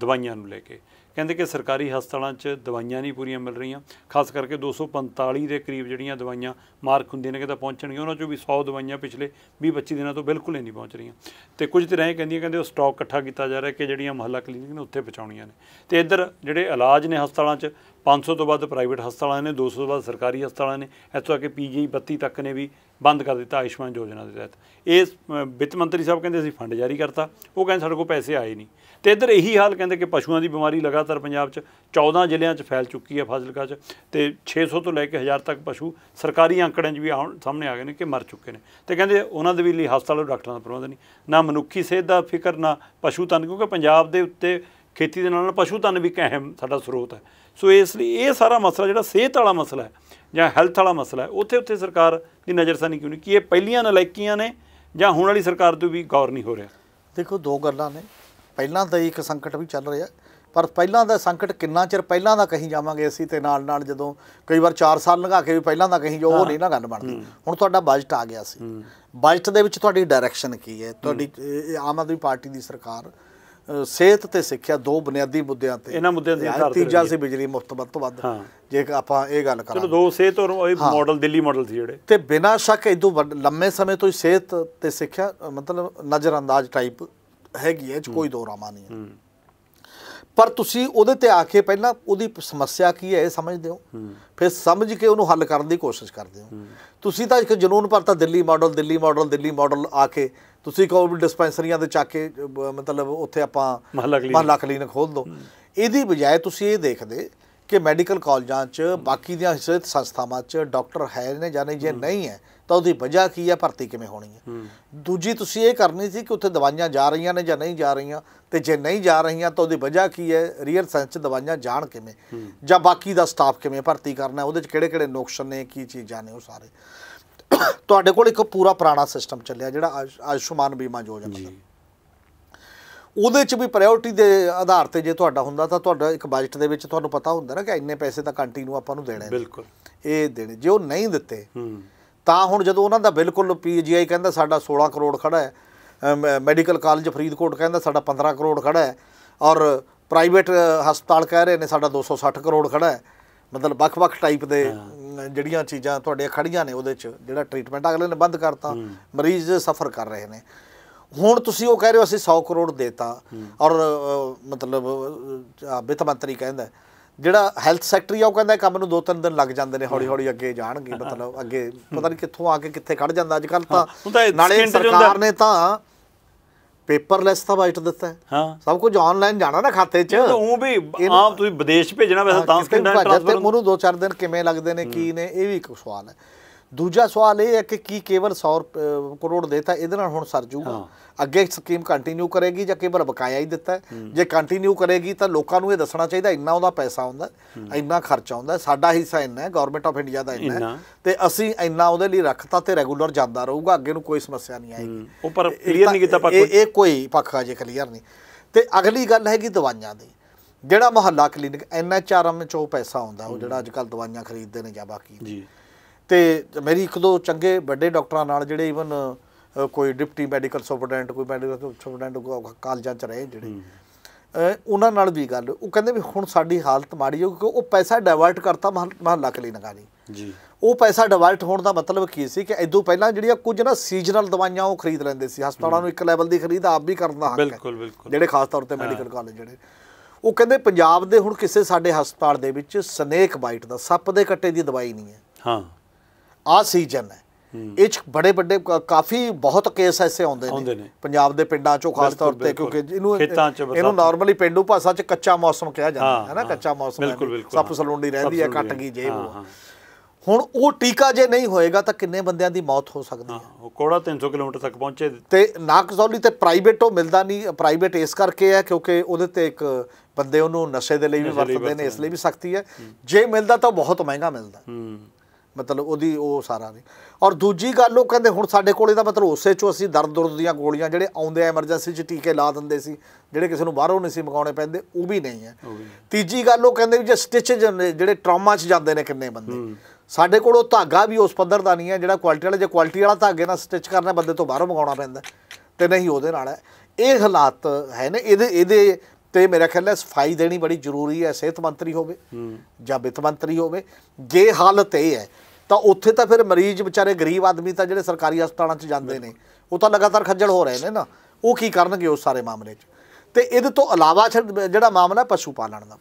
ਦਵਾਈਆਂ ਨੂੰ ਲੈ ਕੇ ਕਹਿੰਦੇ ਕਿ ਸਰਕਾਰੀ ਹਸਪਤਾਲਾਂ 'ਚ ਦਵਾਈਆਂ ਨਹੀਂ ਪੂਰੀਆਂ ਮਿਲ ਰਹੀਆਂ ਖਾਸ ਕਰਕੇ 245 ਦੇ ਕਰੀਬ ਜਿਹੜੀਆਂ ਦਵਾਈਆਂ ਮਾਰਕ ਹੁੰਦੇ ਨੇ ਕਿਤੇ ਪਹੁੰਚਣਗੇ ਉਹਨਾਂ ਚੋਂ ਵੀ 100 ਦਵਾਈਆਂ ਪਿਛਲੇ 20 25 ਦਿਨਾਂ ਤੋਂ ਬਿਲਕੁਲ ਹੀ ਨਹੀਂ ਪਹੁੰਚ ਰਹੀਆਂ ਤੇ ਕੁਝ ਤੇ ਰਹੇ ਕਹਿੰਦੀਆਂ ਕਹਿੰਦੇ ਉਹ ਸਟਾਕ ਇਕੱਠਾ ਕੀਤਾ ਜਾ ਰਿਹਾ ਕਿ ਜਿਹੜੀਆਂ ਮਹੱਲਾ ਕਲੀਨਿਕ ਨੇ ਉੱਥੇ ਪਹੁੰਚਾਉਣੀਆਂ ਨੇ ਤੇ ਇੱਧਰ ਜਿਹੜੇ ਇਲਾਜ ਨੇ ਹਸਪਤਾਲਾਂ 'ਚ 500 ਤੋਂ ਵੱਧ ਪ੍ਰਾਈਵੇਟ ਹਸਪਤਾਲਾਂ ਨੇ 200 ਤੋਂ ਵੱਧ ਸਰਕਾਰੀ ਹਸਪਤਾਲਾਂ ਨੇ ਇੱਥੋਂ ਆ ਕੇ ਪੀਜੀ 32 ਤੱਕ ਨੇ ਵੀ ਬੰਦ ਕਰ ਦਿੱਤਾ ਆਯੁਸ਼ਮਾਨ ਯੋਜਨਾ ਦੇ ਤਹਿਤ ਇਸ ਵਿੱਤ ਮੰਤਰੀ ਸਾਹਿਬ ਕਹਿੰਦੇ ਅਸੀਂ ਫੰਡ ਜਾਰੀ ਕਰਤਾ ਉਹ ਕਹਿੰਦੇ ਸਾਡੇ ਕੋਲ ਪੈਸੇ ਆਏ ਨਹੀਂ ਤੇ ਇੱਧਰ ਇਹੀ ਹਾਲ ਕਹਿੰਦੇ ਕਿ ਪਸ਼ੂਆਂ ਦੀ ਬਿਮਾਰੀ ਲਗਾਤਾਰ ਪੰਜਾਬ 'ਚ 14 ਜ਼ਿਲ੍ਹਿਆਂ 'ਚ ਫੈਲ ਚੁੱਕੀ ਹੈ ਫਾਜ਼ਿਲਕਾ 'ਚ ਤੇ 600 ਤੋਂ ਲੈ ਕੇ 1000 ਤੱਕ ਪਸ਼ੂ ਸਰਕਾਰੀ ਅੰਕੜਿਆਂ 'ਚ ਵੀ ਆਉਣ ਸਾਹਮਣੇ ਆ ਗਏ ਨੇ ਕਿ ਮਰ ਚੁੱਕੇ ਨੇ ਤੇ ਕਹਿੰਦੇ ਉਹਨਾਂ ਦੇ ਵੀ ਲਈ ਹਸਪਤਾਲ ਡਾਕਟਰਾਂ ਦਾ ਪ੍ਰਬੰਧ ਨਹੀਂ ਨਾ ਮਨੁੱਖੀ ਸਿਹਤ ਦਾ ਫਿਕਰ ਨਾ ਪਸ਼ੂ ਤਨ ਕਿਉਂਕਿ ਪੰਜਾਬ ਦੇ ਉੱਤੇ ਖੇਤੀ ਦੇ ਨਾਲ ਨਾਲ ਪਸ਼ੂ ਤਨ ਵੀ ਕਹਿਮ ਸਾਡਾ ਸਰੋਤ ਹੈ ਸੋ ਇਸ ਲਈ ਇਹ ਸਾਰਾ ਮਸਲਾ ਜਿਹੜਾ ਸਿਹਤ ਵਾਲਾ ਮਸਲਾ ਹੈ ਜਾਂ ਹੈਲਥ ਵਾਲਾ ਮਸਲਾ ਹੈ ਉੱਥੇ ਉੱਥੇ ਸਰਕਾਰ ਦੀ ਨਜ਼ਰਸਾਨੀ ਕਿਉਂ ਨਹੀਂ ਕਿ ਇਹ ਪਹਿਲੀਆਂ ਨਲਾਇਕੀਆਂ ਨੇ ਜਾਂ ਹੁਣ ਵਾਲੀ ਸਰਕਾਰ ਤੋਂ ਵੀ ਗੌਰ ਨਹੀਂ ਹੋ ਰਿਹਾ ਦੇਖੋ ਦੋ ਗੱਲਾਂ ਨੇ ਪਹਿਲਾਂ ਤਾਂ ਇੱਕ ਸੰਕਟ ਵੀ ਚੱਲ ਰਿਹਾ ਪਰ ਪਹਿਲਾਂ ਦਾ ਸੰਕਟ ਕਿੰਨਾ ਚਿਰ ਪਹਿਲਾਂ ਦਾ ਕਹੀ ਜਾਵਾਂਗੇ ਅਸੀਂ ਤੇ ਨਾਲ ਨਾਲ ਜਦੋਂ ਕਈ ਵਾਰ 4 ਸਾਲ ਲੰਘਾ ਕੇ ਵੀ ਪਹਿਲਾਂ ਦਾ ਕਹੀ ਜੋ ਉਹ ਨਹੀਂ ਨਾ ਗੱਲ ਬਣਦੀ ਹੁਣ ਤੁਹਾਡਾ ਬਜਟ ਆ ਗਿਆ ਸੀ ਬਜਟ ਦੇ ਵਿੱਚ ਤੁਹਾਡੀ ਡਾਇਰੈਕਸ਼ਨ ਕੀ ਹੈ ਤੁਹਾਡੀ ਆਮ ਆਦਮੀ ਪਾਰਟੀ ਦੀ ਸਰਕਾਰ ਸਿਹਤ ਤੇ ਸਿੱਖਿਆ ਦੋ ਬੁਨਿਆਦੀ ਮੁੱਦਿਆਂ ਤੇ ਇਹਨਾਂ ਮੁੱਦਿਆਂ ਦੀ ਆਧਾਰ ਕਰਦੇ ਤੀਜਾ ਸੀ ਬਿਜਲੀ ਮੁਫਤ ਵੱਧ ਤੋਂ ਵੱਧ ਜੇ ਆਪਾਂ ਇਹ ਗੱਲ ਕਰਾਂ ਚਲੋ ਦੋ ਸਿਹਤ ਔਰ ਇਹ ਮਾਡਲ ਦਿੱਲੀ ਮਾਡਲ ਸੀ ਜਿਹੜੇ ਤੇ ਬਿਨਾਂ ਸ਼ੱਕ ਇਦੋਂ ਲੰਮੇ ਸਮੇਂ ਤੋਂ ਸਿਹਤ ਤੇ ਸਿੱਖਿਆ ਮਤਲਬ ਨਜ਼ਰ ਅੰਦਾਜ਼ ਟਾਈਪ ਹੈਗੀ ਹੈ ਚ ਕੋਈ ਦੋ ਰਾਮਾ ਨਹੀਂ ਹੈ ਪਰ ਤੁਸੀਂ ਉਹਦੇ ਤੇ ਆ ਕੇ ਪਹਿਲਾਂ ਉਹਦੀ ਸਮੱਸਿਆ ਕੀ ਹੈ ਇਹ ਸਮਝਦੇ ਹੋ ਫਿਰ ਸਮਝ ਕੇ ਉਹਨੂੰ ਹੱਲ ਕਰਨ ਦੀ ਕੋਸ਼ਿਸ਼ ਕਰਦੇ ਹੋ ਤੁਸੀਂ ਤਾਂ ਇੱਕ ਜਨੂਨ ਪਰ ਤਾਂ Delhi model Delhi model Delhi model ਆ ਕੇ ਤੁਸੀਂ ਕਹੋ ਵੀ ਡਿਸਪੈਂਸਰੀਆਂ ਦੇ ਚੱਕ ਕੇ ਮਤਲਬ ਉੱਥੇ ਆਪਾਂ ਮਹੱਲਾ ਕਲੀਨਿਕ ਖੋਲ ਦੋ ਇਹਦੀ ਬਜਾਏ ਤੁਸੀਂ ਇਹ ਦੇਖਦੇ ਕਿ ਮੈਡੀਕਲ ਕਾਲਜਾਂ 'ਚ ਬਾਕੀ ਦੀਆਂ ਸਿਹਤ ਸੰਸਥਾਵਾਂ 'ਚ ਡਾਕਟਰ ਹੈ ਨੇ ਜਾਂ ਨਹੀਂ ਜੇ ਨਹੀਂ ਹੈ ਤਾਂ ਉਹਦੀ ਵਜ੍ਹਾ ਕੀ ਹੈ ਭਰਤੀ ਕਿਵੇਂ ਹੋਣੀ ਹੈ ਦੂਜੀ ਤੁਸੀਂ ਇਹ ਕਰਨੀ ਸੀ ਕਿ ਉੱਥੇ ਦਵਾਈਆਂ ਜਾ ਰਹੀਆਂ ਨੇ ਜਾਂ ਨਹੀਂ ਜਾ ਰਹੀਆਂ ਤੇ ਜੇ ਨਹੀਂ ਜਾ ਰਹੀਆਂ ਤਾਂ ਉਹਦੀ ਵਜ੍ਹਾ ਕੀ ਹੈ ਰੀਅਲ ਸੈਂਸ 'ਚ ਦਵਾਈਆਂ ਜਾਣ ਕਿਵੇਂ ਜਾਂ ਬਾਕੀ ਦਾ ਸਟਾਫ ਕਿਵੇਂ ਭਰਤੀ ਕਰਨਾ ਉਹਦੇ 'ਚ ਕਿਹੜੇ-ਕਿਹੜੇ ਨੁਕਸਾਨ ਨੇ ਕੀ ਚੀਜ਼ਾਂ ਨੇ ਉਹ ਸਾਰੇ ਤੁਹਾਡੇ ਕੋਲ ਇੱਕ ਪੂਰਾ ਪੁਰਾਣਾ ਸਿਸਟਮ ਚੱਲਿਆ ਜਿਹੜਾ ਆਯੁਸ਼ਮਾਨ ਬੀਮਾ ਯੋਜਨਾ ਦਾ ਉਹਦੇ 'ਚ ਵੀ ਪ੍ਰਾਇੋਰਟੀ ਦੇ ਆਧਾਰ ਤੇ ਜੇ ਤੁਹਾਡਾ ਹੁੰਦਾ ਤਾਂ ਤੁਹਾਡਾ ਇੱਕ ਬਜਟ ਦੇ ਵਿੱਚ ਤੁਹਾਨੂੰ ਪਤਾ ਹੁੰਦਾ ਨਾ ਕਿ ਇੰਨੇ ਪੈਸੇ ਤਾਂ ਕੰਟੀਨਿਊ ਆਪਾਂ ਨੂੰ ਦੇਣੇ ਬਿਲਕੁਲ ਇਹ ਦੇਣੇ ਜੇ ਉਹ ਨਹੀਂ ਦਿੱਤੇ ਤਾਂ ਹੁਣ ਜਦੋਂ ਉਹਨਾਂ ਦਾ ਬਿਲਕੁਲ ਪੀਜੀਆਈ ਕਹਿੰਦਾ ਸਾਡਾ 16 ਕਰੋੜ ਖੜਾ ਹੈ ਮੈਡੀਕਲ ਕਾਲਜ ਫਰੀਦਕੋਟ ਕਹਿੰਦਾ ਸਾਡਾ 15 ਕਰੋੜ ਖੜਾ ਹੈ ਔਰ ਪ੍ਰਾਈਵੇਟ ਹਸਪਤਾਲ ਕਹਿ ਰਹੇ ਨੇ ਸਾਡਾ 260 ਕਰੋੜ ਖੜਾ ਹੈ ਮਤਲਬ ਵੱਖ-ਵੱਖ ਟਾਈਪ ਦੇ ਜਿਹੜੀਆਂ ਚੀਜ਼ਾਂ ਤੁਹਾਡੇ ਖੜੀਆਂ ਨੇ ਉਹਦੇ 'ਚ ਜਿਹੜਾ ਟ੍ਰੀਟਮੈਂਟ ਅਗਲੇ ਨੇ ਬੰਦ ਕਰਤਾ ਮਰੀਜ਼ ਸਫਰ ਕਰ ਰਹੇ ਨੇ ਹੁਣ ਤੁਸੀਂ ਉਹ ਕਹਿ ਰਹੇ ਹੋ ਅਸੀਂ 100 ਕਰੋੜ ਦੇਤਾ ਔਰ ਮਤਲਬ ਵਿੱਤ ਮੰਤਰੀ ਕਹਿੰਦਾ ਜਿਹੜਾ ਹੈਲਥ ਸੈਕਟਰੀ ਆ ਉਹ ਕਹਿੰਦਾ ਕੰਮ ਨੂੰ 2-3 ਦਿਨ ਲੱਗ ਜਾਂਦੇ ਨੇ ਹੌਲੀ ਹੌਲੀ ਅੱਗੇ ਜਾਣਗੇ ਮਤਲਬ ਅੱਗੇ ਪਤਾ ਨਹੀਂ ਕਿੱਥੋਂ ਆ ਕੇ ਕਿੱਥੇ ਖੜ ਜਾਂਦਾ ਅੱਜ ਕੱਲ ਤਾਂ ਨਾਲੇ ਸਰਕਾਰ ਨੇ ਤਾਂ ਪੇਪਰਲੈਸ ਦਾ ਵਾਈਟ ਦਿੱਤਾ ਹੈ ਹਾਂ ਸਭ ਕੁਝ ਆਨਲਾਈਨ ਜਾਣਾ ਨਾ ਖਾਤੇ 'ਚ ਤੂੰ ਵੀ ਆਮ ਤੁਸੀਂ ਵਿਦੇਸ਼ ਭੇਜਣਾ ਵੈਸੇ ਤਾਂ ਸਕਿੰਡ ਟ੍ਰਾਂਸਫਰ ਮੈਨੂੰ 2-4 ਦਿਨ ਕਿਵੇਂ ਲੱਗਦੇ ਨੇ ਕੀ ਨੇ ਇਹ ਵੀ ਇੱਕ ਸਵਾਲ ਹੈ ਦੂਜਾ ਸਵਾਲ ਇਹ ਹੈ ਕਿ ਕੀ ਕੇਵਲ 100 ਕਰੋੜ ਦੇਤਾ ਇਹਦੇ ਨਾਲ ਹੁਣ ਸਰ ਜੂਗਾ ਅੱਗੇ ਸਕੀਮ ਕੰਟੀਨਿਊ ਕਰੇਗੀ ਜਾਂ ਕੇਵਲ ਬਕਾਇਆ ਹੀ ਦਿੱਤਾ ਜੇ ਕੰਟੀਨਿਊ ਕਰੇਗੀ ਤਾਂ ਲੋਕਾਂ ਨੂੰ ਇਹ ਦੱਸਣਾ ਚਾਹੀਦਾ ਇੰਨਾ ਉਹਦਾ ਪੈਸਾ ਆਉਂਦਾ ਇੰਨਾ ਖਰਚਾ ਆਉਂਦਾ ਸਾਡਾ ਹਿੱਸਾ ਇੰਨਾ ਹੈ ਗਵਰਨਮੈਂਟ ਆਫ ਇੰਡੀਆ ਦਾ ਇੰਨਾ ਹੈ ਤੇ ਅਸੀਂ ਇੰਨਾ ਉਹਦੇ ਲਈ ਰੱਖਤਾ ਤੇ ਰੈਗੂਲਰ ਜਾਂਦਾ ਰਹੂਗਾ ਅੱਗੇ ਨੂੰ ਕੋਈ ਸਮੱਸਿਆ ਨਹੀਂ ਆਏਗੀ ਉਹ ਪਰ ਕਲੀਅਰ ਨਹੀਂ ਕੀਤਾ ਪੱਖ ਇਹ ਕੋਈ ਪੱਖ ਅਜੇ ਕਲੀਅਰ ਨਹੀਂ ਤੇ ਅਗਲੀ ਗੱਲ ਹੈਗੀ ਦਵਾਈਆਂ ਦੀ ਜਿਹੜਾ ਮੁਹੱਲਾ ਕਲੀਨਿਕ ਐਨਐਚਆਰਐਮ ਚੋਂ ਪੈਸਾ ਆਉਂਦਾ ਉਹ ਜਿਹੜਾ ਅੱਜਕੱਲ ਦਵਾਈਆਂ ਖਰੀਦਦੇ ਨੇ ਜਾਂ ਬਾਕੀ ਜੀ ਤੇ ਮੇਰੀ ਇੱਕ ਦੋ ਚੰਗੇ ਵੱਡੇ ਡਾਕਟਰਾਂ ਨਾਲ ਜਿਹੜੇ ਇਵਨ ਕੋਈ ਡਿਪਟੀ ਮੈਡੀਕਲ ਸੁਪਰਡੈਂਟ ਕੋਈ ਮੈਡੀਕਲ ਸੁਪਰਡੈਂਟ ਕਾਲਜਾਂ 'ਚ ਰਹੇ ਜਿਹੜੇ ਉਹਨਾਂ ਨਾਲ ਵੀ ਗੱਲ ਉਹ ਕਹਿੰਦੇ ਵੀ ਹੁਣ ਸਾਡੀ ਹਾਲਤ ਮਾੜੀ ਹੋ ਕਿਉਂਕਿ ਉਹ ਪੈਸਾ ਡਾਇਵਰਟ ਕਰਤਾ ਮਹੱਲਾ ਕਲੀਨਿਕਾਂ ਨੇ ਜੀ ਉਹ ਪੈਸਾ ਡਾਇਵਰਟ ਹੋਣ ਦਾ ਮਤਲਬ ਕੀ ਸੀ ਕਿ ਇਦੋਂ ਪਹਿਲਾਂ ਜਿਹੜੀਆਂ ਕੁਝ ਨਾ ਸੀਜ਼ਨਲ ਦਵਾਈਆਂ ਉਹ ਖਰੀਦ ਲੈਂਦੇ ਸੀ ਹਸਪਤਾਲਾਂ ਨੂੰ ਇੱਕ ਲੈਵਲ ਦੀ ਖਰੀਦ ਆਪ ਵੀ ਕਰਨ ਦਾ ਹੱਕ ਹੈ ਬਿਲਕੁਲ ਬਿਲਕੁਲ ਜਿਹੜੇ ਖਾਸ ਤੌਰ ਤੇ ਮੈਡੀਕਲ ਕਾਲਜ ਜਿਹੜੇ ਉਹ ਕਹਿੰਦੇ ਪੰਜਾਬ ਦੇ ਹੁਣ ਕਿਸੇ ਸਾਡੇ ਹਸਪਤਾਲ ਦੇ ਵਿੱਚ ਸਨੇਕ ਬਾਈਟ ਦਾ ਸੱਪ ਦੇ ਕੱਟੇ ਦੀ ਦਵਾਈ ਨਹੀਂ ਹੈ ਹਾਂ ਆ ਸੀਜ਼ਨ ਹੈ ਇਹ ਚ ਬੜੇ ਵੱਡੇ ਕਾਫੀ ਬਹੁਤ ਕੇਸ ਐਸੇ ਆਉਂਦੇ ਨੇ ਪੰਜਾਬ ਦੇ ਪਿੰਡਾਂ ਚੋਂ ਖਾਸ ਤੌਰ ਤੇ ਕਿਉਂਕਿ ਇਹਨੂੰ ਇਹਨੂੰ ਨਾਰਮਲੀ ਪਿੰਡੂ ਭਾਸ਼ਾ ਚ ਕੱਚਾ ਮੌਸਮ ਕਿਹਾ ਜਾਂਦਾ ਹੈ ਨਾ ਕੱਚਾ ਮੌਸਮ ਸਭ ਸਲੂੰਡੀ ਰਹਿੰਦੀ ਹੈ ਕੱਟ ਗਈ ਜੇ ਉਹ ਹੁਣ ਉਹ ਟੀਕਾ ਜੇ ਨਹੀਂ ਹੋਏਗਾ ਤਾਂ ਕਿੰਨੇ ਬੰਦਿਆਂ ਦੀ ਮੌਤ ਹੋ ਸਕਦੀ ਹੈ ਉਹ ਕੋੜਾ 300 ਕਿਲੋਮੀਟਰ ਤੱਕ ਪਹੁੰਚੇ ਤੇ ਨਾਕਸੌਲੀ ਤੇ ਪ੍ਰਾਈਵੇਟ ਉਹ ਮਿਲਦਾ ਨਹੀਂ ਪ੍ਰਾਈਵੇਟ ਇਸ ਕਰਕੇ ਹੈ ਕਿਉਂਕਿ ਉਹਦੇ ਤੇ ਇੱਕ ਬੰਦੇ ਉਹਨੂੰ ਨਸ਼ੇ ਦੇ ਲਈ ਵੀ ਵਰਤਦੇ ਨੇ ਇਸ ਲਈ ਵੀ ਸਖਤੀ ਹੈ ਜੇ ਮਿਲਦਾ ਤਾਂ ਬਹੁਤ ਮਹਿੰਗਾ ਮਿਲਦਾ ਹੂੰ ਮਤਲਬ ਉਹਦੀ ਉਹ ਸਾਰਾ ਨਹੀਂ ਔਰ ਦੂਜੀ ਗੱਲ ਉਹ ਕਹਿੰਦੇ ਹੁਣ ਸਾਡੇ ਕੋਲੇ ਤਾਂ ਮਤਲਬ ਉਸੇ ਚੋਂ ਅਸੀਂ ਦਰਦ ਦੁਰਦ ਦੀਆਂ ਗੋਲੀਆਂ ਜਿਹੜੇ ਆਉਂਦੇ ਆ ਐਮਰਜੈਂਸੀ 'ਚ ਟੀਕੇ ਲਾ ਦਿੰਦੇ ਸੀ ਜਿਹੜੇ ਕਿਸੇ ਨੂੰ ਬਾਹਰੋਂ ਨਹੀਂ ਸੀ ਮਗਾਉਣੇ ਪੈਂਦੇ ਉਹ ਵੀ ਨਹੀਂ ਹੈ ਤੀਜੀ ਗੱਲ ਉਹ ਕਹਿੰਦੇ ਜੇ ਸਟਿਚ ਜਿਹੜੇ ਟਰਾਮਾ 'ਚ ਜਾਂਦੇ ਨੇ ਕਿੰਨੇ ਬੰਦੇ ਸਾਡੇ ਕੋਲ ਉਹ ਧਾਗਾ ਵੀ ਉਸ ਪੱਧਰ ਦਾ ਨਹੀਂ ਹੈ ਜਿਹੜਾ ਕੁਆਲਿਟੀ ਵਾਲਾ ਜੇ ਕੁਆਲਿਟੀ ਵਾਲਾ ਧਾਗੇ ਨਾਲ ਸਟਿਚ ਕਰਨਾ ਬੰਦੇ ਤੋਂ ਬਾਹਰੋਂ ਮਗਾਉਣਾ ਪੈਂਦਾ ਤੇ ਨਹੀਂ ਉਹਦੇ ਨਾਲ ਹੈ ਇਹ ਹਾਲਾਤ ਹੈ ਨੇ ਇਹਦੇ ਇਹਦੇ ਤੇ ਮੇਰਾ ਖਿਆਲ ਹੈ ਸਫਾਈ ਦੇਣੀ ਬੜੀ ਜ਼ਰੂਰੀ ਹੈ ਸਿਹਤ ਮੰਤਰੀ ਹੋਵੇ ਜਾਂ ਵਿੱਤ ਮੰਤਰੀ ਹੋਵੇ ਜੇ ਹਾਲਤ ਇਹ ਹੈ ਤਾਂ ਉੱਥੇ ਤਾਂ ਫਿਰ ਮਰੀਜ਼ ਵਿਚਾਰੇ ਗਰੀਬ ਆਦਮੀ ਤਾਂ ਜਿਹੜੇ ਸਰਕਾਰੀ ਹਸਪਤਾਲਾਂ 'ਚ ਜਾਂਦੇ ਨੇ ਉਹ ਤਾਂ ਲਗਾਤਾਰ ਖੱਜਲ ਹੋ ਰਹੇ ਨੇ ਨਾ ਉਹ ਕੀ ਕਰਨਗੇ ਉਸ ਸਾਰੇ ਮਾਮਲੇ 'ਚ ਤੇ ਇਹਦੇ ਤੋਂ ਇਲਾਵਾ ਜਿਹੜਾ ਮਾਮਲਾ ਪਸ਼ੂ ਪਾਲਣ ਦਾ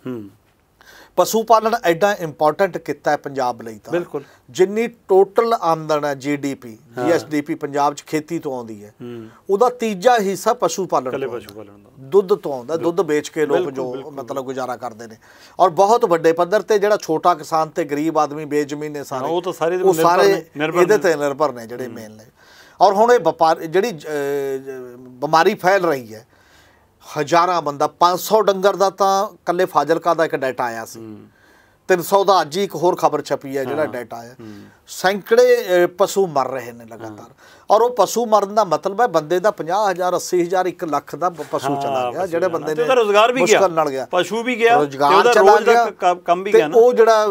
ਪਸ਼ੂ ਪਾਲਣ ਐਡਾ ਇੰਪੋਰਟੈਂਟ ਕੀਤਾ ਹੈ ਪੰਜਾਬ ਲਈ ਤਾਂ ਬਿਲਕੁਲ ਜਿੰਨੀ ਟੋਟਲ ਆਮਦਨ ਹੈ ਜੀਡੀਪੀ ਜੀਐਸਡੀਪੀ ਪੰਜਾਬ 'ਚ ਖੇਤੀ ਤੋਂ ਆਉਂਦੀ ਹੈ ਉਹਦਾ ਤੀਜਾ ਹਿੱਸਾ ਪਸ਼ੂ ਪਾਲਣ ਪਸ਼ੂ ਪਾਲਣ ਦਾ ਦੁੱਧ ਤੋਂ ਆਉਂਦਾ ਦੁੱਧ ਵੇਚ ਕੇ ਲੋਕ ਜੋ ਮਤਲਬ ਗੁਜ਼ਾਰਾ ਕਰਦੇ ਨੇ ਔਰ ਬਹੁਤ ਵੱਡੇ ਪੱਧਰ ਤੇ ਜਿਹੜਾ ਛੋਟਾ ਕਿਸਾਨ ਤੇ ਗਰੀਬ ਆਦਮੀ ਬੇਜ਼ਮੀਨ ਨੇ ਸਾਰੇ ਉਹ ਤਾਂ ਸਾਰੇ ਉਹ ਸਾਰੇ ਇਹਦੇ ਤੇ ਨਿਰਭਰ ਨੇ ਜਿਹੜੇ ਮੇਨ ਨੇ ਔਰ ਹੁਣ ਇਹ ਵਪਾਰ ਜਿਹੜੀ ਬਿਮਾਰੀ ਫੈਲ ਰਹੀ ਹੈ ਹਜ਼ਾਰਾਂ ਬੰਦਾ 500 ਡੰਗਰ ਦਾ ਤਾਂ ਕੱਲੇ ਫਾਜ਼ਿਲਕਾ ਦਾ ਇੱਕ ਡਾਟਾ ਆਇਆ ਸੀ 300 ਦਾ ਅੱਜ ਇੱਕ ਹੋਰ ਖਬਰ ਛਪੀ ਹੈ ਜਿਹੜਾ ਡਾਟਾ ਹੈ ਸੈਂਕੜੇ ਪਸ਼ੂ ਮਰ ਰਹੇ ਨੇ ਲਗਾਤਾਰ ਔਰ ਉਹ ਪਸ਼ੂ ਮਰਨ ਦਾ ਮਤਲਬ ਹੈ ਬੰਦੇ ਦਾ 50000 80000 1 ਲੱਖ ਦਾ ਪਸ਼ੂ ਚਲਾ ਗਿਆ ਜਿਹੜੇ ਬੰਦੇ ਨੇ ਰੋਜ਼ਗਾਰ ਵੀ ਗਿਆ ਮੁਸ਼ਕਲ ਨਾਲ ਗਿਆ ਪਸ਼ੂ ਵੀ ਗਿਆ ਰੋਜ਼ਗਾਰ ਚਲਾ ਗਿਆ ਕੰਮ ਵੀ ਗਿਆ ਨਾ ਉਹ ਜਿਹੜਾ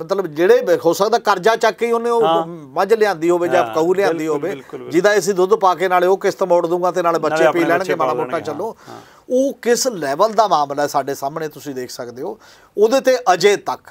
ਮਤਲਬ ਜਿਹੜੇ ਹੋ ਸਕਦਾ ਕਰਜ਼ਾ ਚੱਕ ਕੇ ਉਹਨੇ ਉਹ ਮੱਝ ਲਿਆਂਦੀ ਹੋਵੇ ਜਾਂ ਕਹੂ ਲਿਆਂਦੀ ਹੋਵੇ ਜਿਹਦਾ ਅਸੀਂ ਦੁੱਧ ਪਾ ਕੇ ਨਾਲੇ ਉਹ ਕਿਸ਼ਤ ਮੋੜ ਦੂੰਗਾ ਤੇ ਨਾਲੇ ਬੱਚੇ ਪੀ ਲੈਣਗੇ ਮਾੜਾ ਮੋਟਾ ਚੱਲੋ ਉਹ ਕਿਸ ਲੈਵਲ ਦਾ ਮਾਮਲਾ ਸਾਡੇ ਸਾਹਮਣੇ ਤੁਸੀਂ ਦੇਖ ਸਕਦੇ ਹੋ ਉਹਦੇ ਤੇ ਅਜੇ ਤੱਕ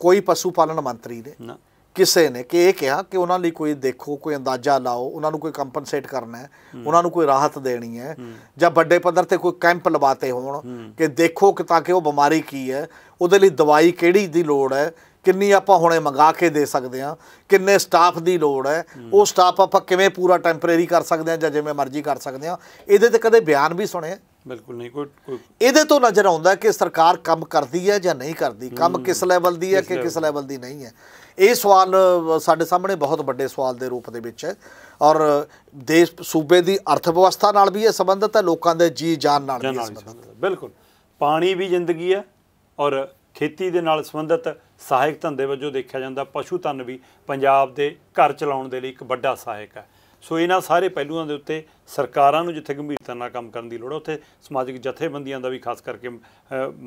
ਕੋਈ ਪਸ਼ੂ ਪਾਲਣ ਮੰਤਰੀ ਨੇ ਕਿਸੇ ਨੇ ਕਿ ਇਹ ਕਿਹਾ ਕਿ ਉਹਨਾਂ ਲਈ ਕੋਈ ਦੇਖੋ ਕੋਈ ਅੰਦਾਜ਼ਾ ਲਾਓ ਉਹਨਾਂ ਨੂੰ ਕੋਈ ਕੰਪਨਸੇਟ ਕਰਨਾ ਹੈ ਉਹਨਾਂ ਨੂੰ ਕੋਈ ਰਾਹਤ ਦੇਣੀ ਹੈ ਜਾਂ ਵੱਡੇ ਪੱਧਰ ਤੇ ਕੋਈ ਕੈਂਪ ਲਵਾਤੇ ਹੋਣ ਕਿ ਦੇਖੋ ਕਿ ਤਾਂ ਕਿ ਉਹ ਬਿਮਾਰੀ ਕੀ ਹੈ ਉਹਦੇ ਲਈ ਦਵਾਈ ਕਿਹੜੀ ਦੀ ਲੋੜ ਹੈ ਕਿੰਨੀ ਆਪਾਂ ਹੁਣੇ ਮੰਗਾ ਕੇ ਦੇ ਸਕਦੇ ਆ ਕਿੰਨੇ ਸਟਾਫ ਦੀ ਲੋੜ ਹੈ ਉਹ ਸਟਾਫ ਆਪਾਂ ਕਿਵੇਂ ਪੂਰਾ ਟੈਂਪਰੇਰੀ ਕਰ ਸਕਦੇ ਆ ਜਾਂ ਜਿਵੇਂ ਮਰਜ਼ੀ ਕਰ ਸਕਦੇ ਆ ਇਹਦੇ ਤੇ ਕਦੇ ਬਿਆਨ ਵੀ ਸੁਣੇ ਬਿਲਕੁਲ ਨਹੀਂ ਕੋਈ ਇਹਦੇ ਤੋਂ ਨਜ਼ਰ ਆਉਂਦਾ ਕਿ ਸਰਕਾਰ ਕੰਮ ਕਰਦੀ ਹੈ ਜਾਂ ਨਹੀਂ ਕਰਦੀ ਕੰਮ ਕਿਸ ਲੈਵਲ ਦੀ ਹੈ ਕਿ ਕਿਸ ਲੈਵਲ ਦੀ ਨਹੀਂ ਹੈ ਇਹ ਸਵਾਲ ਸਾਡੇ ਸਾਹਮਣੇ ਬਹੁਤ ਵੱਡੇ ਸਵਾਲ ਦੇ ਰੂਪ ਦੇ ਵਿੱਚ ਹੈ ਔਰ ਦੇਸ਼ ਸੂਬੇ ਦੀ ਅਰਥ ਵਿਵਸਥਾ ਨਾਲ ਵੀ ਇਹ ਸੰਬੰਧਿਤ ਹੈ ਲੋਕਾਂ ਦੇ ਜੀ ਜਾਨ ਨਾਲ ਵੀ ਹੈ ਬਿਲਕੁਲ ਪਾਣੀ ਵੀ ਜ਼ਿੰਦਗੀ ਹੈ ਔਰ ਖੇਤੀ ਦੇ ਨਾਲ ਸੰਬੰਧਿਤ ਸਹਾਇਕ ਧੰਦੇ ਵਜੋਂ ਦੇਖਿਆ ਜਾਂਦਾ ਪਸ਼ੂ ਧਨ ਵੀ ਪੰਜਾਬ ਦੇ ਘਰ ਚਲਾਉਣ ਦੇ ਲਈ ਇੱਕ ਵੱਡਾ ਸਹਾਇਕ ਹੈ ਸੋ ਇਹਨਾਂ ਸਾਰੇ ਪਹਿਲੂਆਂ ਦੇ ਉੱਤੇ ਸਰਕਾਰਾਂ ਨੂੰ ਜਿੱਥੇ ਗੰਭੀਰਤਾ ਨਾਲ ਕੰਮ ਕਰਨ ਦੀ ਲੋੜ ਹੈ ਉੱਥੇ ਸਮਾਜਿਕ ਜਥੇਬੰਦੀਆਂ ਦਾ ਵੀ ਖਾਸ ਕਰਕੇ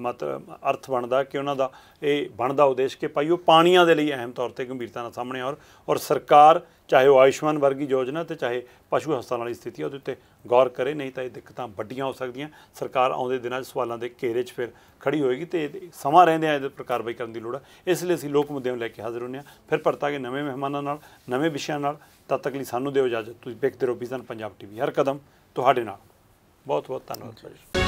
ਮਤ ਅਰਥ ਬਣਦਾ ਕਿ ਉਹਨਾਂ ਦਾ ਇਹ ਬਣਦਾ ਉਦੇਸ਼ ਕਿ ਭਾਈ ਉਹ ਪਾਣੀਆਂ ਦੇ ਲਈ ਅਹਿਮ ਤੌਰ ਤੇ ਗੰਭੀਰਤਾ ਨਾਲ ਸਾਹਮਣੇ ਔਰ ਔਰ ਸਰਕਾਰ ਚਾਹੇ ਉਹ ਆਯੁਸ਼ਮਾਨ ਵਰਗੀ ਯੋਜਨਾ ਤੇ ਚਾਹੇ ਪਸ਼ੂ ਹਸਪਤਾਲ ਵਾਲੀ ਸਥਿਤੀ ਉਹਦੇ ਉੱਤੇ ਗੌਰ ਕਰੇ ਨਹੀਂ ਤਾਂ ਇਹ ਦਿੱਕਤਾਂ ਵੱਡੀਆਂ ਹੋ ਸਕਦੀਆਂ ਸਰਕਾਰ ਆਉਂਦੇ ਦਿਨਾਂ 'ਚ ਸਵਾਲਾਂ ਦੇ ਘੇਰੇ 'ਚ ਫਿਰ ਖੜੀ ਹੋਏਗੀ ਤੇ ਸਮਾਂ ਰਹਿੰਦੇ ਆ ਇਹਦੇ ਪ੍ਰਕਾਰ ਕਾਰਵਾਈ ਕਰਨ ਦੀ ਲੋੜ ਹੈ ਇਸ ਲਈ ਅਸੀਂ ਲੋਕ ਮੁੱਦਿਆਂ ਨੂੰ ਲੈ ਕੇ ਹਾਜ਼ਰ ਹੁੰਨੇ ਆ ਫਿਰ ਪਰਤਾ ਕੇ ਨਵੇਂ ਮਹਿਮਾਨਾਂ ਨਾਲ ਨਵੇਂ ਵਿਸ਼ਿਆਂ ਨਾਲ ਤਦ ਤੱਕ ਲਈ ਸਾਨੂੰ ਦਿਓ ਇਜਾਜ਼ਤ ਤੁਸੀਂ ਵੇਖਦੇ ਰਹੋ ਵਿਜ਼ਨ ਪੰਜਾਬ ਟੀਵੀ ਹਰ ਕਦਮ ਤੁਹਾਡੇ ਨਾਲ ਬਹੁਤ ਬਹੁਤ ਧੰਨਵਾਦ ਜੀ